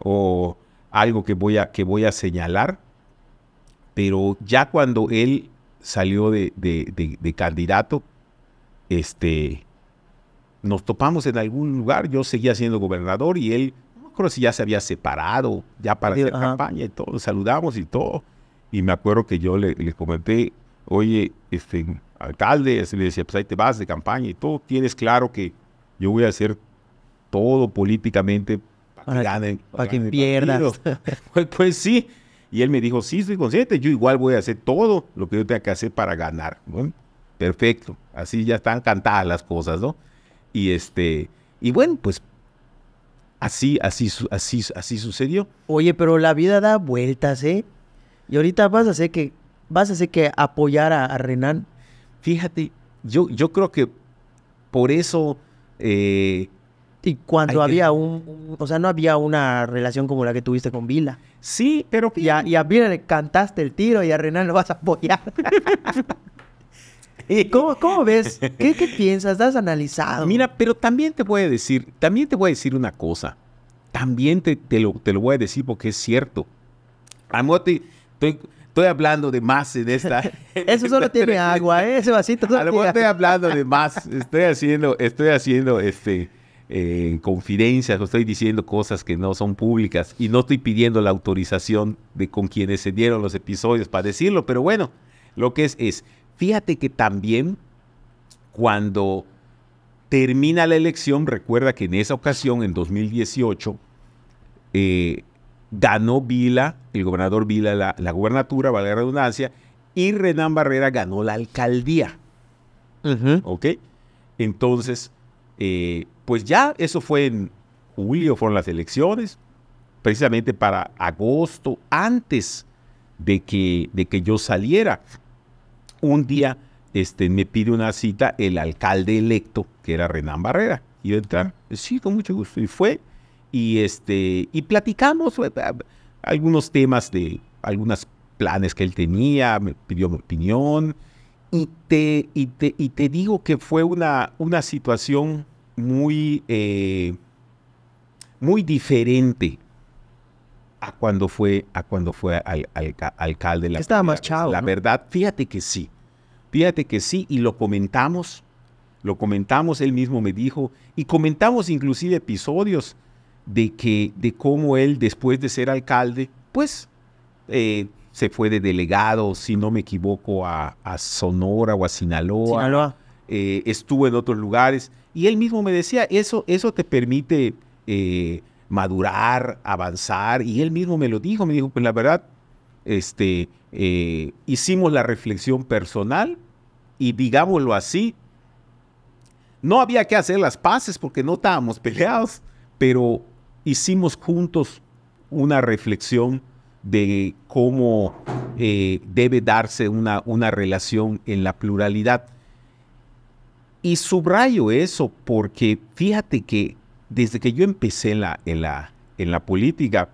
o algo que voy a, que voy a señalar, pero ya cuando él salió de, candidato, este, nos topamos en algún lugar, yo seguía siendo gobernador y él, no acuerdo si ya se había separado, ya para hacer campaña y todo, saludamos y todo. Y me acuerdo que yo le, comenté, oye, este, alcalde, le decía, pues ahí te vas de campaña y todo, tienes claro que yo voy a hacer todo políticamente para, que ganen. Para, que pierdas. Pues, pues, sí. Y él me dijo, sí, estoy consciente, yo igual voy a hacer todo lo que yo tenga que hacer para ganar. perfecto. Así ya están cantadas las cosas, ¿no? Y este, y bueno, pues así, así, así, así sucedió. Oye, pero la vida da vueltas, ¿eh? Y ahorita vas a hacer que, vas a hacer que apoyar a, Renan. Fíjate, yo, yo creo que por eso eh, y cuando había un, o sea, no había una relación como la que tuviste con Vila. Sí, pero... Y a, y Vila le cantaste el tiro y a Renan lo vas a apoyar. ¿Cómo, ves? ¿Qué, piensas? ¿Has analizado? Mira, pero también te voy a decir, también te voy a decir una cosa. También te, te, lo, voy a decir porque es cierto. A Estoy hablando de más en esta. Eso solo tiene agua, ¿eh? ese vasito. estoy hablando de más. Estoy haciendo, estoy haciendo este, eh, confidencias estoy diciendo cosas que no son públicas y no estoy pidiendo la autorización de con quienes se dieron los episodios para decirlo, pero bueno, lo que es es, fíjate que también cuando termina la elección, recuerda que en esa ocasión, en 2018, eh, ganó Vila, el gobernador Vila, la, gubernatura, vale la redundancia, y Renán Barrera ganó la alcaldía. ¿Ok? Entonces, eh, pues ya eso fue en julio, fueron las elecciones, precisamente para agosto, antes de que, de que yo saliera. Un día este, me pide una cita el alcalde electo, que era Renán Barrera. Y yo entrar, sí, con mucho gusto. Y fue, y, este, y platicamos eh, eh, algunos temas de algunos planes que él tenía, me pidió mi opinión y te, y te, y te digo que fue una, una situación muy, eh, muy diferente a cuando fue, a cuando fue al, alcalde. La Estaba La verdad, fíjate que sí. Fíjate que sí, y lo comentamos, lo comentamos, él mismo me dijo, y comentamos inclusive episodios de, que, de cómo él, después de ser alcalde, pues eh, se fue de delegado, si no me equivoco, a, Sonora o a Sinaloa. Eh, estuvo en otros lugares. Y él mismo me decía, eso, eso te permite eh, madurar, avanzar. Y él mismo me lo dijo, me dijo, pues la verdad, este, hicimos la reflexión personal y digámoslo así, no había que hacer las paces porque no estábamos peleados, pero hicimos juntos una reflexión de cómo eh, debe darse una, una relación en la pluralidad. Y subrayo eso porque fíjate que desde que yo empecé en la, en la, en la política,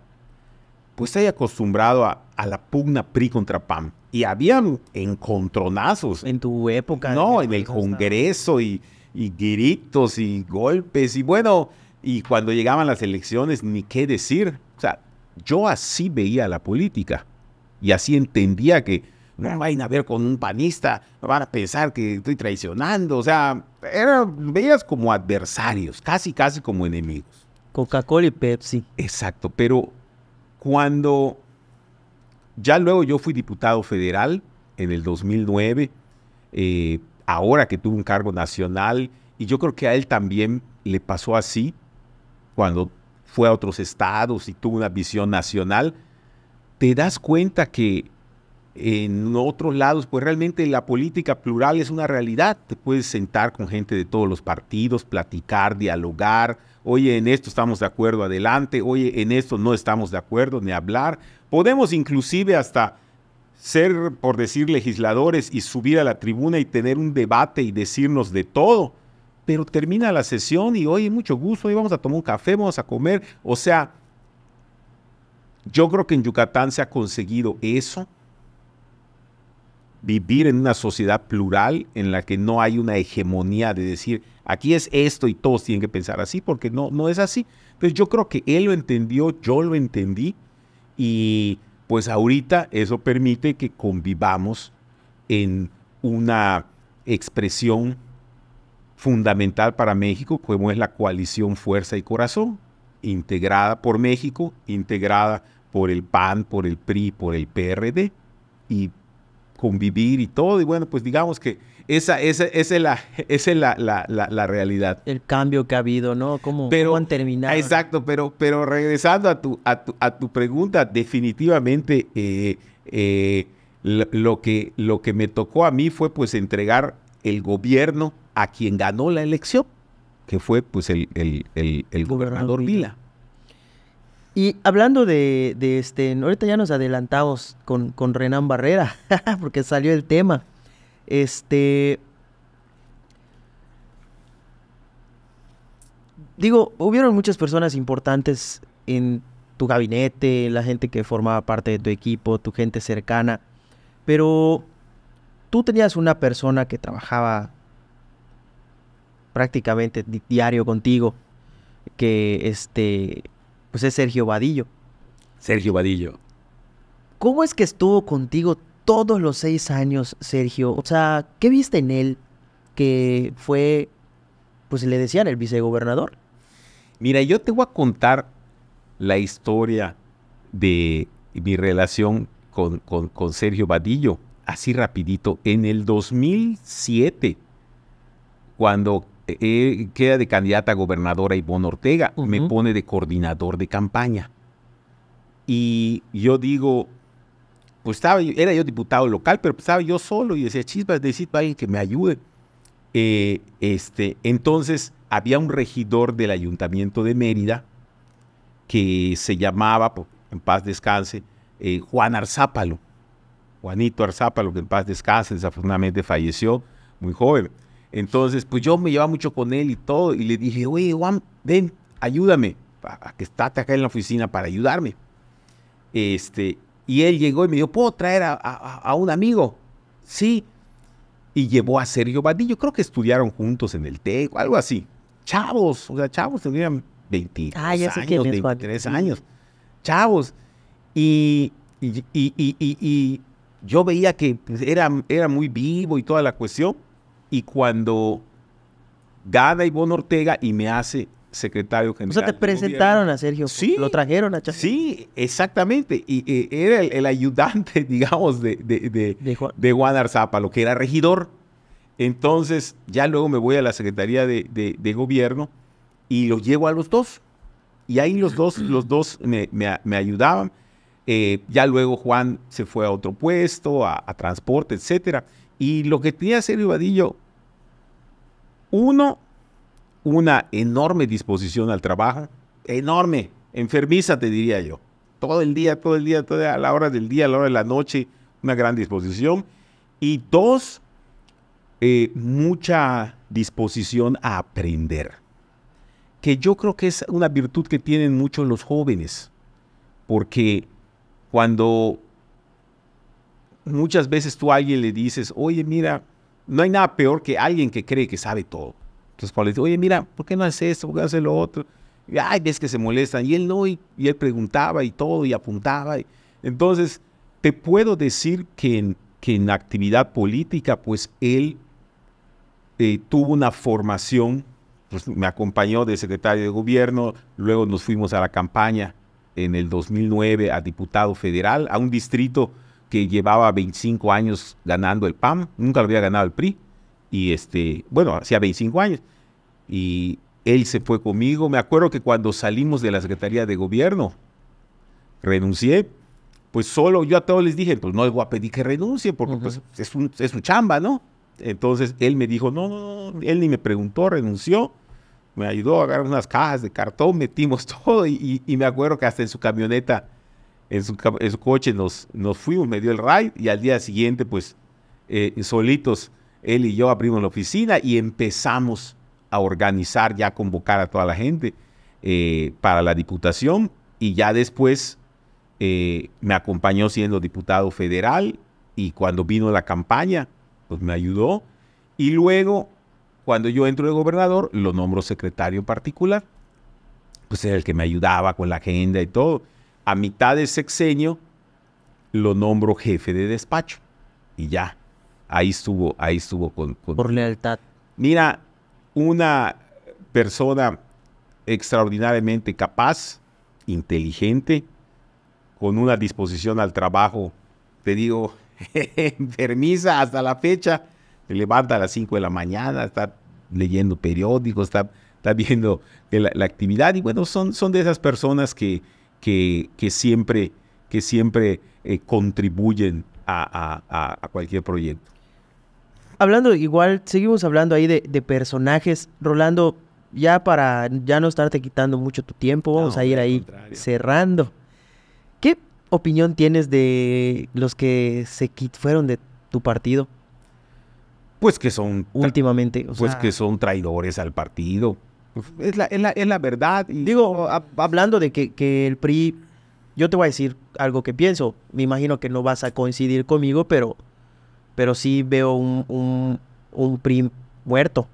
pues he acostumbrado a, la pugna PRI contra PAM. Y habían encontronazos. En tu época. No, en el Congreso y, y, gritos y golpes. Y bueno, y cuando llegaban las elecciones, ni qué decir. O sea, yo así veía la política y así entendía que no vayan a ver con un panista, no van a pensar que estoy traicionando. O sea, veías como adversarios, casi, casi como enemigos. Coca-Cola y Pepsi. Exacto, pero cuando ya luego yo fui diputado federal en el 2009, eh, ahora que tuve un cargo nacional, y yo creo que a él también le pasó así, cuando fue a otros estados y tuvo una visión nacional, te das cuenta que en otros lados, pues realmente la política plural es una realidad. Te puedes sentar con gente de todos los partidos, platicar, dialogar. Oye, en esto estamos de acuerdo, adelante. Oye, en esto no estamos de acuerdo, ni hablar. Podemos inclusive hasta ser, por decir, legisladores y subir a la tribuna y tener un debate y decirnos de todo pero termina la sesión y hoy mucho gusto, hoy vamos a tomar un café, vamos a comer. O sea, yo creo que en Yucatán se ha conseguido eso, vivir en una sociedad plural en la que no hay una hegemonía de decir, aquí es esto y todos tienen que pensar así, porque no, no es así. Entonces yo creo que él lo entendió, yo lo entendí y pues ahorita eso permite que convivamos en una expresión fundamental para México, como es la coalición Fuerza y Corazón, integrada por México, integrada por el PAN, por el PRI, por el PRD, y convivir y todo. Y bueno, pues digamos que esa, es, la, es la, realidad. El cambio que ha habido, ¿no? ¿Cómo, pero, han terminado? Exacto, pero, pero regresando a tu, a tu, pregunta, definitivamente eh, eh, lo, que, lo que me tocó a mí fue pues entregar el gobierno a quien ganó la elección, que fue pues el, gobernador Lila. Y hablando de, este, ahorita ya nos adelantamos con, con Renan Barrera, porque salió el tema. Este. Digo, hubieron muchas personas importantes en tu gabinete, la gente que formaba parte de tu equipo, tu gente cercana, pero tú tenías una persona que trabajaba prácticamente diario contigo, que este, pues es Sergio Vadillo. Sergio Vadillo. ¿Cómo es que estuvo contigo todos los seis años, Sergio? O sea, ¿qué viste en él que fue, pues le decían, el vicegobernador? Mira, yo te voy a contar la historia de mi relación con, con, con Sergio Vadillo así rapidito, en el 2007, cuando eh, eh, queda de candidata a gobernadora Ivonne Ortega, me pone de coordinador de campaña. Y yo digo, pues estaba, era yo diputado local, pero estaba yo solo y decía, chispa necesito a alguien que me ayude. Eh, este, entonces había un regidor del ayuntamiento de Mérida que se llamaba, en paz descanse, Juan Arzápalo. Juanito Arzapa, lo que en paz descansa, desafortunadamente falleció muy joven. Entonces, pues yo me llevaba mucho con él y todo, y le dije, oye, Juan, ven, ayúdame, a, que estate acá en la oficina para ayudarme. Este, y él llegó y me dijo, ¿puedo traer a, un amigo? Sí. Y llevó a Sergio Badillo. creo que estudiaron juntos en el TEC o algo así. Chavos, o sea, chavos tenían 23 ah, años, 23 años. Chavos. y, y, y yo veía que pues, era, era muy vivo y toda la cuestión. Y cuando gana Ivonne Ortega y me hace secretario general. O sea, te presentaron a Sergio. Sí. Lo trajeron a Sí, exactamente. Y, era el, ayudante, digamos, de, de, de, Juan. lo que era regidor. Entonces, ya luego me voy a la Secretaría de, Gobierno y lo llevo a los dos. Y ahí los dos, los dos me ayudaban. Eh, ya luego Juan se fue a otro puesto, a, transporte, etcétera. Y lo que tenía Sergio Ivadillo uno, una enorme disposición al trabajo, enorme, enfermiza te diría yo. Todo el día, todo el día, toda a la hora del día, a la hora de la noche, una gran disposición. Y dos, eh, mucha disposición a aprender, que yo creo que es una virtud que tienen muchos los jóvenes, porque cuando muchas veces tú a alguien le dices, oye, mira, no hay nada peor que alguien que cree que sabe todo. Entonces, cuando le oye, mira, ¿por qué no haces esto? ¿Por qué no haces lo otro? Y, ay, ves que se molestan. Y él no, y, él preguntaba y todo, y apuntaba. entonces, te puedo decir que en, que actividad política, pues él eh, tuvo una formación, pues, me acompañó de secretario de gobierno, luego nos fuimos a la campaña en el 2009 a diputado federal, a un distrito que llevaba 25 años ganando el PAM, nunca lo había ganado el PRI, y este, bueno, hacía 25 años, y él se fue conmigo. Me acuerdo que cuando salimos de la Secretaría de Gobierno, renuncié, pues solo yo a todos les dije, pues no les voy a pedir que renuncie, porque pues, es, un, chamba, ¿no? Entonces él me dijo, no, no, él ni me preguntó, renunció me ayudó a agarrar unas cajas de cartón, metimos todo y, me acuerdo que hasta en su camioneta, en su, coche nos, fuimos, me dio el ride y al día siguiente pues eh, solitos él y yo abrimos la oficina y empezamos a organizar, ya a convocar a toda la gente eh, para la diputación y ya después eh, me acompañó siendo diputado federal y cuando vino la campaña pues me ayudó y luego cuando yo entro de gobernador, lo nombro secretario particular. Pues era el que me ayudaba con la agenda y todo. A mitad del sexenio, lo nombro jefe de despacho. Y ya, ahí estuvo, ahí estuvo con... Por lealtad. Mira, una persona extraordinariamente capaz, inteligente, con una disposición al trabajo, te digo, enfermiza hasta la fecha, se levanta a las 5 de la mañana, está leyendo periódicos, está, está viendo la, actividad y bueno, son, son de esas personas que, que, que siempre, que siempre eh, contribuyen a, cualquier proyecto. Hablando igual, seguimos hablando ahí de, personajes. Rolando, ya para ya no estarte quitando mucho tu tiempo, vamos a ir ahí cerrando. ¿Qué opinión tienes de los que se fueron de tu partido? Pues que son... Últimamente. pues que son traidores al partido. Pues, es la, la, verdad. Digo, hablando de que, el PRI, yo te voy a decir algo que pienso. Me imagino que no vas a coincidir conmigo, pero, pero sí veo un, PRI muerto.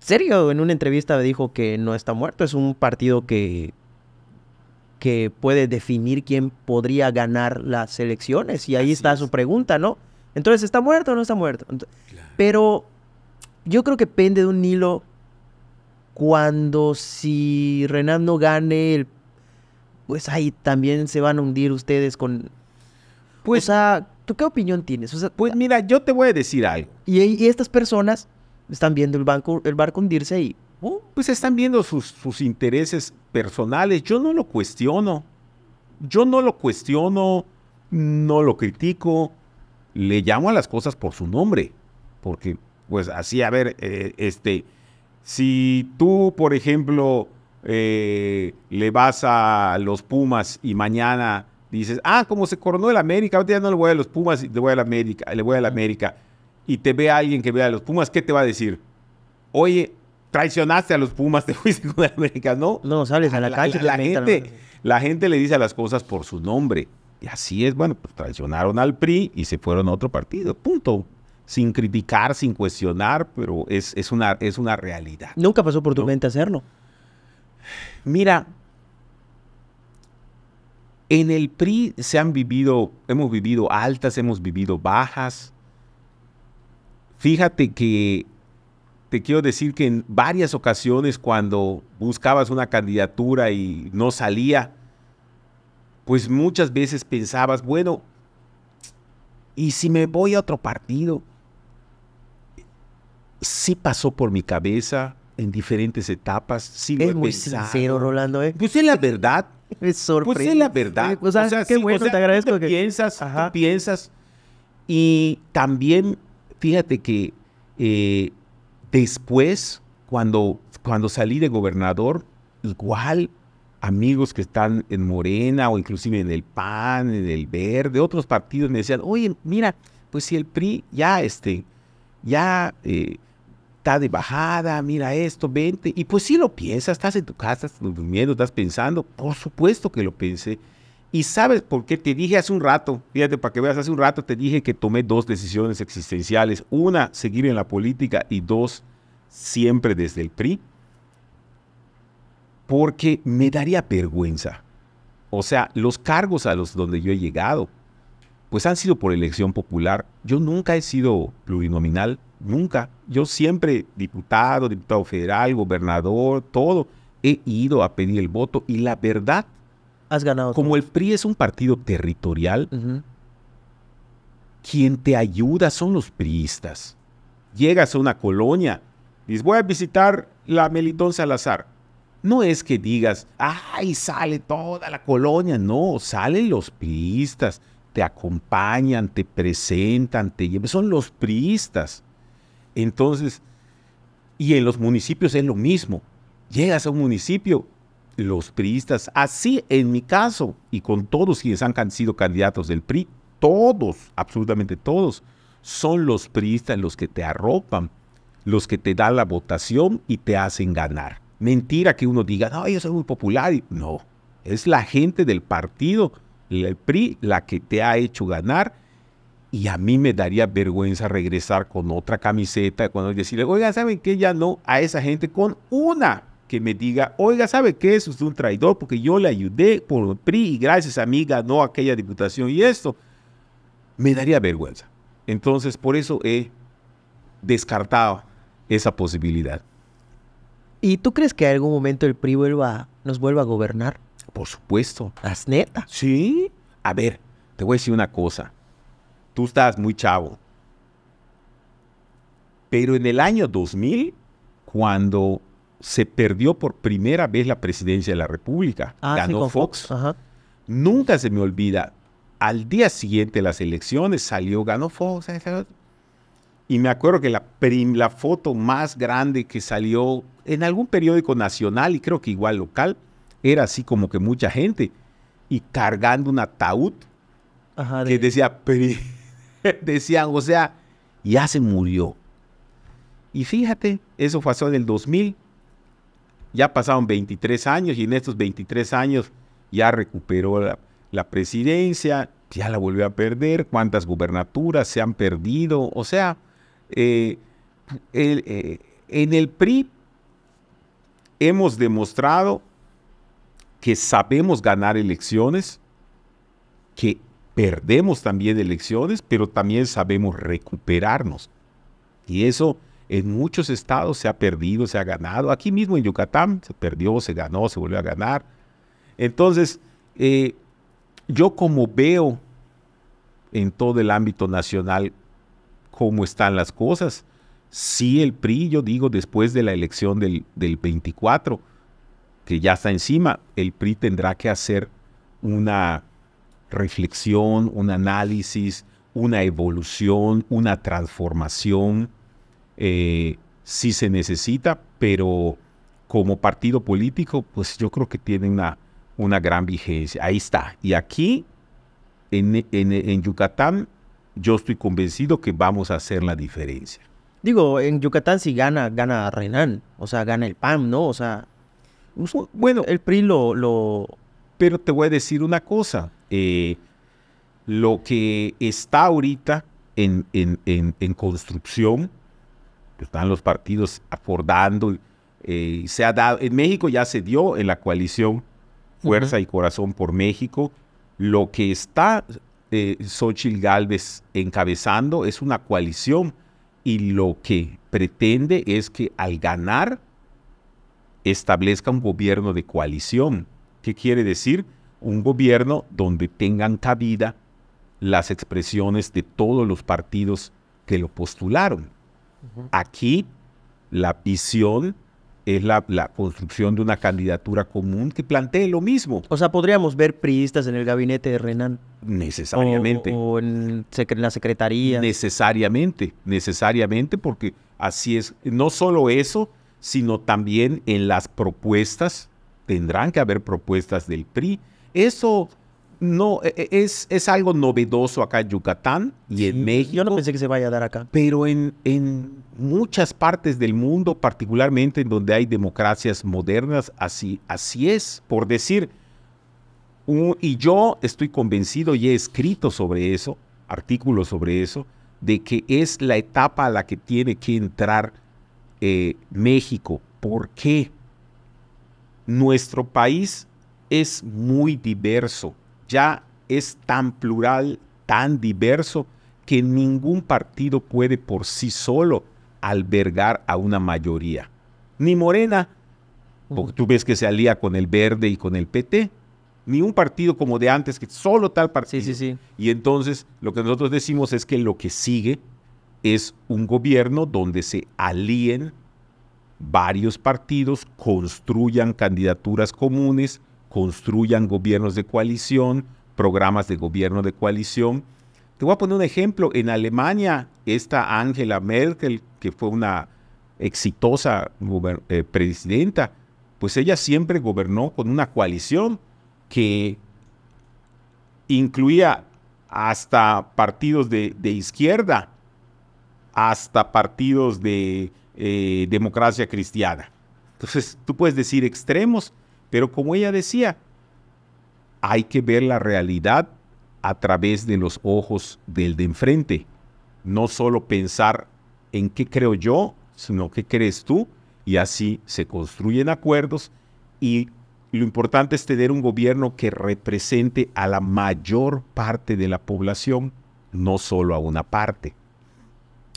Serio, en una entrevista me dijo que no está muerto. Es un partido que, que puede definir quién podría ganar las elecciones. Y ahí está su pregunta, ¿no? Entonces, ¿está muerto o no está muerto? Pero yo creo que pende de un hilo cuando si Renan no gane, pues ahí también se van a hundir ustedes con... Pues, ¿tú qué opinión tienes? pues mira, yo te voy a decir algo. Y, estas personas están viendo el, banco, el barco hundirse y... Uh. pues están viendo sus intereses personales. Yo no lo cuestiono. Yo no lo cuestiono, no lo critico le llamo a las cosas por su nombre, porque pues así, a ver, eh, este, si tú, por ejemplo, eh, le vas a los Pumas y mañana dices, ah, como se coronó el América, ya no le voy a los Pumas, le voy a la América, le voy a la América, y te ve alguien que vea a los Pumas, ¿qué te va a decir? Oye, traicionaste a los Pumas, te fuiste con el América, ¿no? No, sales a la, calle. La, gente, la gente le dice a las cosas por su nombre. Y así es, bueno, pues traicionaron al PRI y se fueron a otro partido, punto. Sin criticar, sin cuestionar, pero es, una, es una realidad. Nunca pasó por tu mente hacerlo. Mira, en el PRI se han vivido, hemos vivido altas, hemos vivido bajas. Fíjate que te quiero decir que en varias ocasiones cuando buscabas una candidatura y no salía, pues muchas veces pensabas, bueno, ¿y si me voy a otro partido? Sí pasó por mi cabeza en diferentes etapas, sí es muy sincero, Rolando, ¿eh? Pues es la verdad. Es sorprendente. Pues es la verdad. o sea, bueno, te agradezco. piensas, piensas. Y también, fíjate que eh, después, cuando, cuando salí de gobernador, igual amigos que están en Morena o inclusive en el PAN, en el Verde, otros partidos me decían, oye, mira, pues si el PRI ya este, ya eh, está de bajada, mira esto, vente. Y pues si lo piensas, estás en tu casa, estás durmiendo, estás pensando, por supuesto que lo pensé. Y sabes por qué te dije hace un rato, fíjate para que veas, hace un rato te dije que tomé dos decisiones existenciales. Una, seguir en la política y dos, siempre desde el PRI porque me daría vergüenza. O sea, los cargos a los donde yo he llegado, pues han sido por elección popular. Yo nunca he sido plurinominal, nunca. Yo siempre, diputado, diputado federal, gobernador, todo, he ido a pedir el voto y la verdad... Has ganado. Como el PRI es un partido territorial, quien te ayuda son los priistas. Llegas a una colonia, dices, voy a visitar la Melitón Salazar no es que digas, ay, sale toda la colonia, no, salen los priistas, te acompañan, te presentan, te llevan, son los priistas. Entonces, y en los municipios es lo mismo, llegas a un municipio, los priistas, así en mi caso, y con todos quienes han sido candidatos del PRI, todos, absolutamente todos, son los priistas los que te arropan, los que te dan la votación y te hacen ganar. Mentira que uno diga, no, yo soy muy popular. No, es la gente del partido, el PRI, la que te ha hecho ganar. Y a mí me daría vergüenza regresar con otra camiseta cuando decirle, oiga, ¿saben qué? Ya no, a esa gente con una que me diga, oiga, ¿sabe qué? Eso es un traidor porque yo le ayudé por el PRI y gracias a mí ganó aquella diputación y esto. Me daría vergüenza. Entonces, por eso he descartado esa posibilidad. ¿Y tú crees que en algún momento el PRI vuelva, nos vuelva a gobernar? Por supuesto. ¿Las neta? Sí. A ver, te voy a decir una cosa. Tú estás muy chavo. Pero en el año 2000, cuando se perdió por primera vez la presidencia de la República, ah, ganó Fox, nunca se me olvida. Al día siguiente de las elecciones salió, ganó Fox, y me acuerdo que la, la foto más grande que salió en algún periódico nacional y creo que igual local, era así como que mucha gente y cargando un ataúd que decía, decían, o sea, ya se murió. Y fíjate, eso pasó en el 2000, ya pasaron 23 años y en estos 23 años ya recuperó la, la presidencia, ya la volvió a perder, cuántas gubernaturas se han perdido, o sea, eh, eh, en el PRI hemos demostrado que sabemos ganar elecciones, que perdemos también elecciones, pero también sabemos recuperarnos. Y eso en muchos estados se ha perdido, se ha ganado. Aquí mismo en Yucatán se perdió, se ganó, se volvió a ganar. Entonces, eh, yo como veo en todo el ámbito nacional cómo están las cosas. si el PRI, yo digo, después de la elección del, 24, que ya está encima, el PRI tendrá que hacer una reflexión, un análisis, una evolución, una transformación, eh, si se necesita, pero como partido político, pues yo creo que tiene una, una gran vigencia. Ahí está. Y aquí, en, en, en Yucatán, yo estoy convencido que vamos a hacer la diferencia. Digo, en Yucatán si gana, gana Renan, o sea, gana el PAN, ¿no? O sea, pues, bueno, el PRI lo... Pero te voy a decir una cosa, eh, lo que está ahorita en, en, en, construcción, están los partidos acordando, eh, se ha dado, en México ya se dio en la coalición Fuerza y Corazón por México, lo que está eh, Xochitl Galvez encabezando es una coalición y lo que pretende es que al ganar establezca un gobierno de coalición. ¿Qué quiere decir? Un gobierno donde tengan cabida las expresiones de todos los partidos que lo postularon. Aquí la visión es la, la, construcción de una candidatura común que plantee lo mismo. O sea, podríamos ver priistas en el gabinete de Renan. Necesariamente. O, en, la secretaría. Necesariamente, necesariamente, porque así es. No solo eso, sino también en las propuestas, tendrán que haber propuestas del PRI. Eso no, e, e, es, es algo novedoso acá en Yucatán y en México. Yo no pensé que se vaya a dar acá. Pero en, en muchas partes del mundo, particularmente en donde hay democracias modernas, así, así es. Por decir, y yo estoy convencido y he escrito sobre eso, artículos sobre eso, de que es la etapa a la que tiene que entrar eh, México. ¿Por qué? Nuestro país es muy diverso ya es tan plural, tan diverso, que ningún partido puede por sí solo albergar a una mayoría. Ni Morena, porque tú ves que se alía con el Verde y con el PT, ni un partido como de antes, que solo tal partido. Sí, sí, sí. Y entonces lo que nosotros decimos es que lo que sigue es un gobierno donde se alíen varios partidos, construyan candidaturas comunes, construyan gobiernos de coalición, programas de gobierno de coalición. Te voy a poner un ejemplo. En Alemania, esta Angela Merkel, que fue una exitosa eh, presidenta, pues ella siempre gobernó con una coalición que incluía hasta partidos de, izquierda, hasta partidos de eh, democracia cristiana. Entonces, tú puedes decir extremos, pero como ella decía, hay que ver la realidad a través de los ojos del de enfrente. No solo pensar en qué creo yo, sino qué crees tú. Y así se construyen acuerdos y lo importante es tener un gobierno que represente a la mayor parte de la población, no solo a una parte.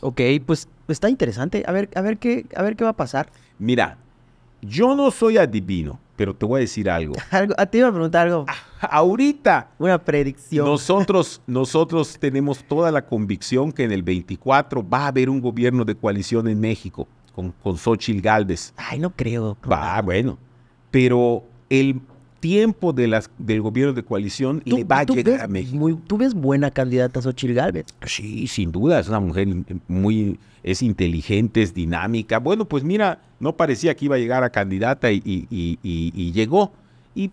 Ok, pues está interesante. A ver, a ver qué, a ver qué va a pasar. Mira, yo no soy adivino. Pero te voy a decir algo. algo a ti me a preguntar algo. Ah, ahorita. Una predicción. Nosotros, nosotros tenemos toda la convicción que en el 24 va a haber un gobierno de coalición en México con, con Xochitl Galvez. Ay, no creo. Va, bueno. Pero el tiempo de las, del gobierno de coalición le va a llegar a México. ¿Tú ves buena candidata Xochitl Galvez? Sí, sin duda. Es una mujer muy es inteligente, es dinámica. Bueno, pues mira, no parecía que iba a llegar a candidata y, llegó. Y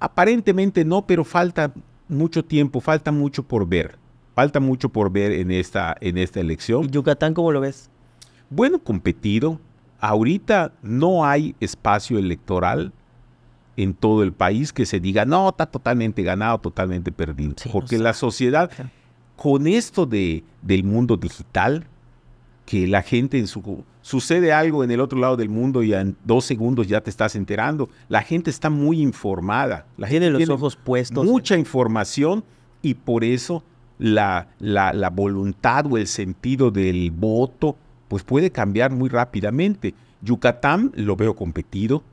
aparentemente no, pero falta mucho tiempo, falta mucho por ver. Falta mucho por ver en esta, en esta elección. Yucatán cómo lo ves? Bueno, competido. Ahorita no hay espacio electoral en todo el país que se diga, no, está totalmente ganado, totalmente perdido. Porque la sociedad, con esto de, del mundo digital, que la gente en su... Sucede algo en el otro lado del mundo y en dos segundos ya te estás enterando. La gente está muy informada. La gente tiene los ojos puestos. Mucha información y por eso la, la, voluntad o el sentido del voto pues puede cambiar muy rápidamente. Yucatán lo veo competido,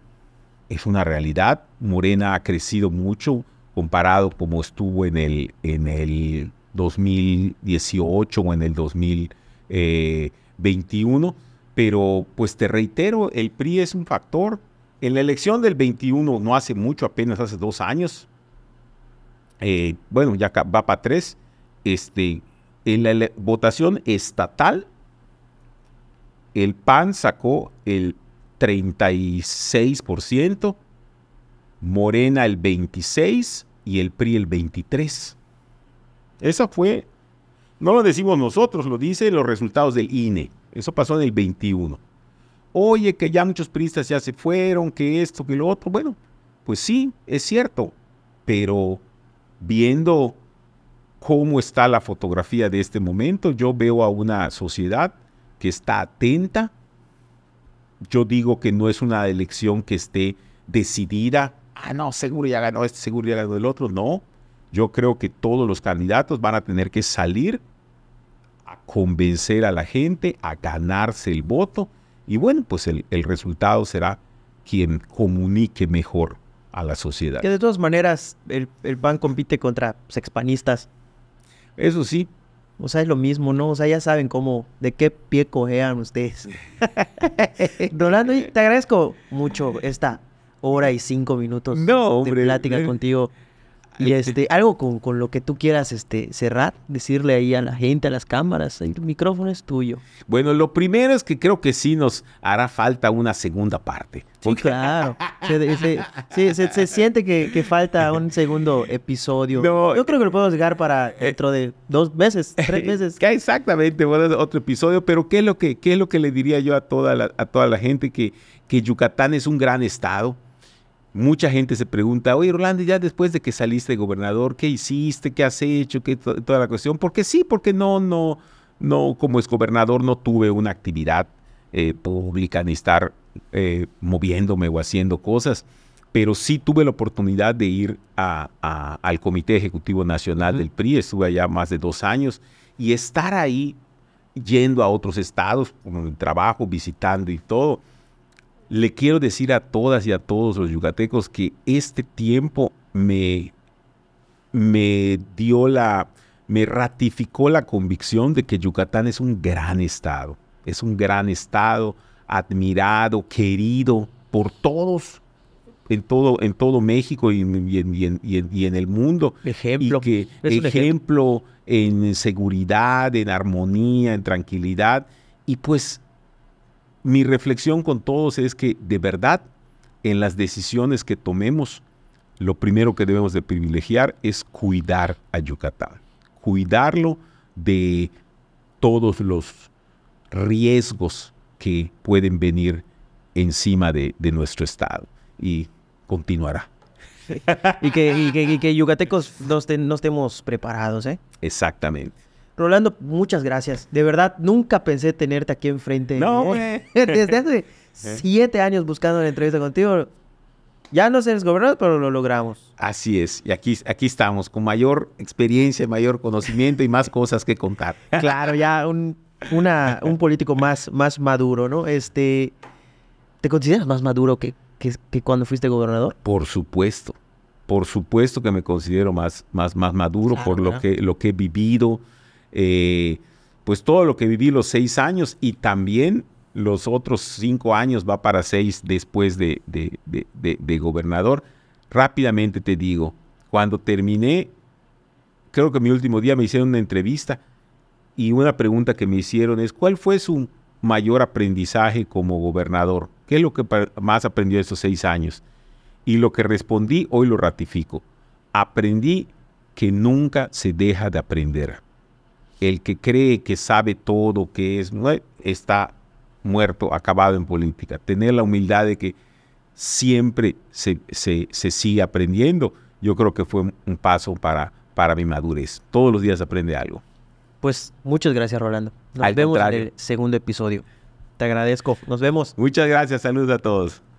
es una realidad. Morena ha crecido mucho comparado como estuvo en el, en el 2018 o en el 2000. 21, pero pues te reitero, el PRI es un factor. En la elección del 21, no hace mucho, apenas hace dos años, eh, bueno, ya va para tres, este, en la votación estatal, el PAN sacó el 36%, Morena el 26% y el PRI el 23%. Esa fue no lo decimos nosotros, lo dicen los resultados del INE. Eso pasó en el 21. Oye, que ya muchos priistas ya se fueron, que esto, que lo otro. Bueno, pues sí, es cierto, pero viendo cómo está la fotografía de este momento, yo veo a una sociedad que está atenta. Yo digo que no es una elección que esté decidida. Ah, no, seguro ya ganó este, seguro ya ganó el otro. No, yo creo que todos los candidatos van a tener que salir a convencer a la gente, a ganarse el voto y bueno, pues el, resultado será quien comunique mejor a la sociedad. Que de todas maneras el, el PAN compite contra sexpanistas. Eso sí. O sea, es lo mismo, ¿no? O sea, ya saben cómo, de qué pie cojean ustedes. Rolando, te agradezco mucho esta hora y cinco minutos de plática eh, contigo. Y este, algo con, con, lo que tú quieras este, cerrar, decirle ahí a la gente, a las cámaras, el micrófono es tuyo. Bueno, lo primero es que creo que sí nos hará falta una segunda parte. Sí, claro. Se, se, siente que, que, falta un segundo episodio. Yo creo que lo podemos llegar para eh, dentro de dos meses, tres meses. exactamente, otro episodio. Pero ¿qué es lo que, qué es lo que le diría yo a toda la, a toda la gente? Que, que Yucatán es un gran estado Mucha gente se pregunta, oye Rolando, ya después de que saliste de gobernador, ¿qué hiciste? ¿Qué has hecho? ¿Qué toda la cuestión? Porque sí, porque no, no, no, como gobernador no tuve una actividad eh, pública ni estar eh, moviéndome o haciendo cosas, pero sí tuve la oportunidad de ir al Comité Ejecutivo Nacional del PRI, estuve allá más de dos años, y estar ahí yendo a otros estados, con el trabajo, visitando y todo le quiero decir a todas y a todos los yucatecos que este tiempo me, me dio la, me ratificó la convicción de que Yucatán es un gran estado. Es un gran estado, admirado, querido por todos en todo, en todo México y, en, el mundo. Ejemplo. ejemplo, ejemplo en seguridad, en armonía, en tranquilidad. Y pues mi reflexión con todos es que de verdad en las decisiones que tomemos, lo primero que debemos de privilegiar es cuidar a Yucatán, cuidarlo de todos los riesgos que pueden venir encima de, nuestro Estado. Y continuará. y, que, que, yucatecos no, estemos preparados, ¿eh? Exactamente. Rolando, muchas gracias. De verdad, nunca pensé tenerte aquí enfrente. No, güey. ¿eh? Desde hace eh. siete años buscando la entrevista contigo. Ya no eres gobernador, pero lo logramos. Así es. Y aquí, aquí estamos, con mayor experiencia, mayor conocimiento y más cosas que contar. Claro, ya un, político más, más maduro, ¿no? Este, ¿Te consideras más maduro que, que, cuando fuiste gobernador? Por supuesto. Por supuesto que me considero más, más, más maduro por lo que, lo que he vivido, eh, pues todo lo que viví los seis años y también los otros cinco años va para seis después de, gobernador. Rápidamente te digo, cuando terminé, creo que mi último día me hicieron una entrevista y una pregunta que me hicieron es, ¿cuál fue su mayor aprendizaje como gobernador? ¿Qué es lo que más aprendió estos seis años? Y lo que respondí hoy lo ratifico. Aprendí que nunca se deja de aprender el que cree que sabe todo, que es, está muerto, acabado en política. Tener la humildad de que siempre se, se, sigue aprendiendo, yo creo que fue un paso para, para mi madurez. Todos los días aprende algo. Pues muchas gracias, Rolando. Nos vemos en el segundo episodio. Te agradezco. Nos vemos. Muchas gracias. Saludos a todos.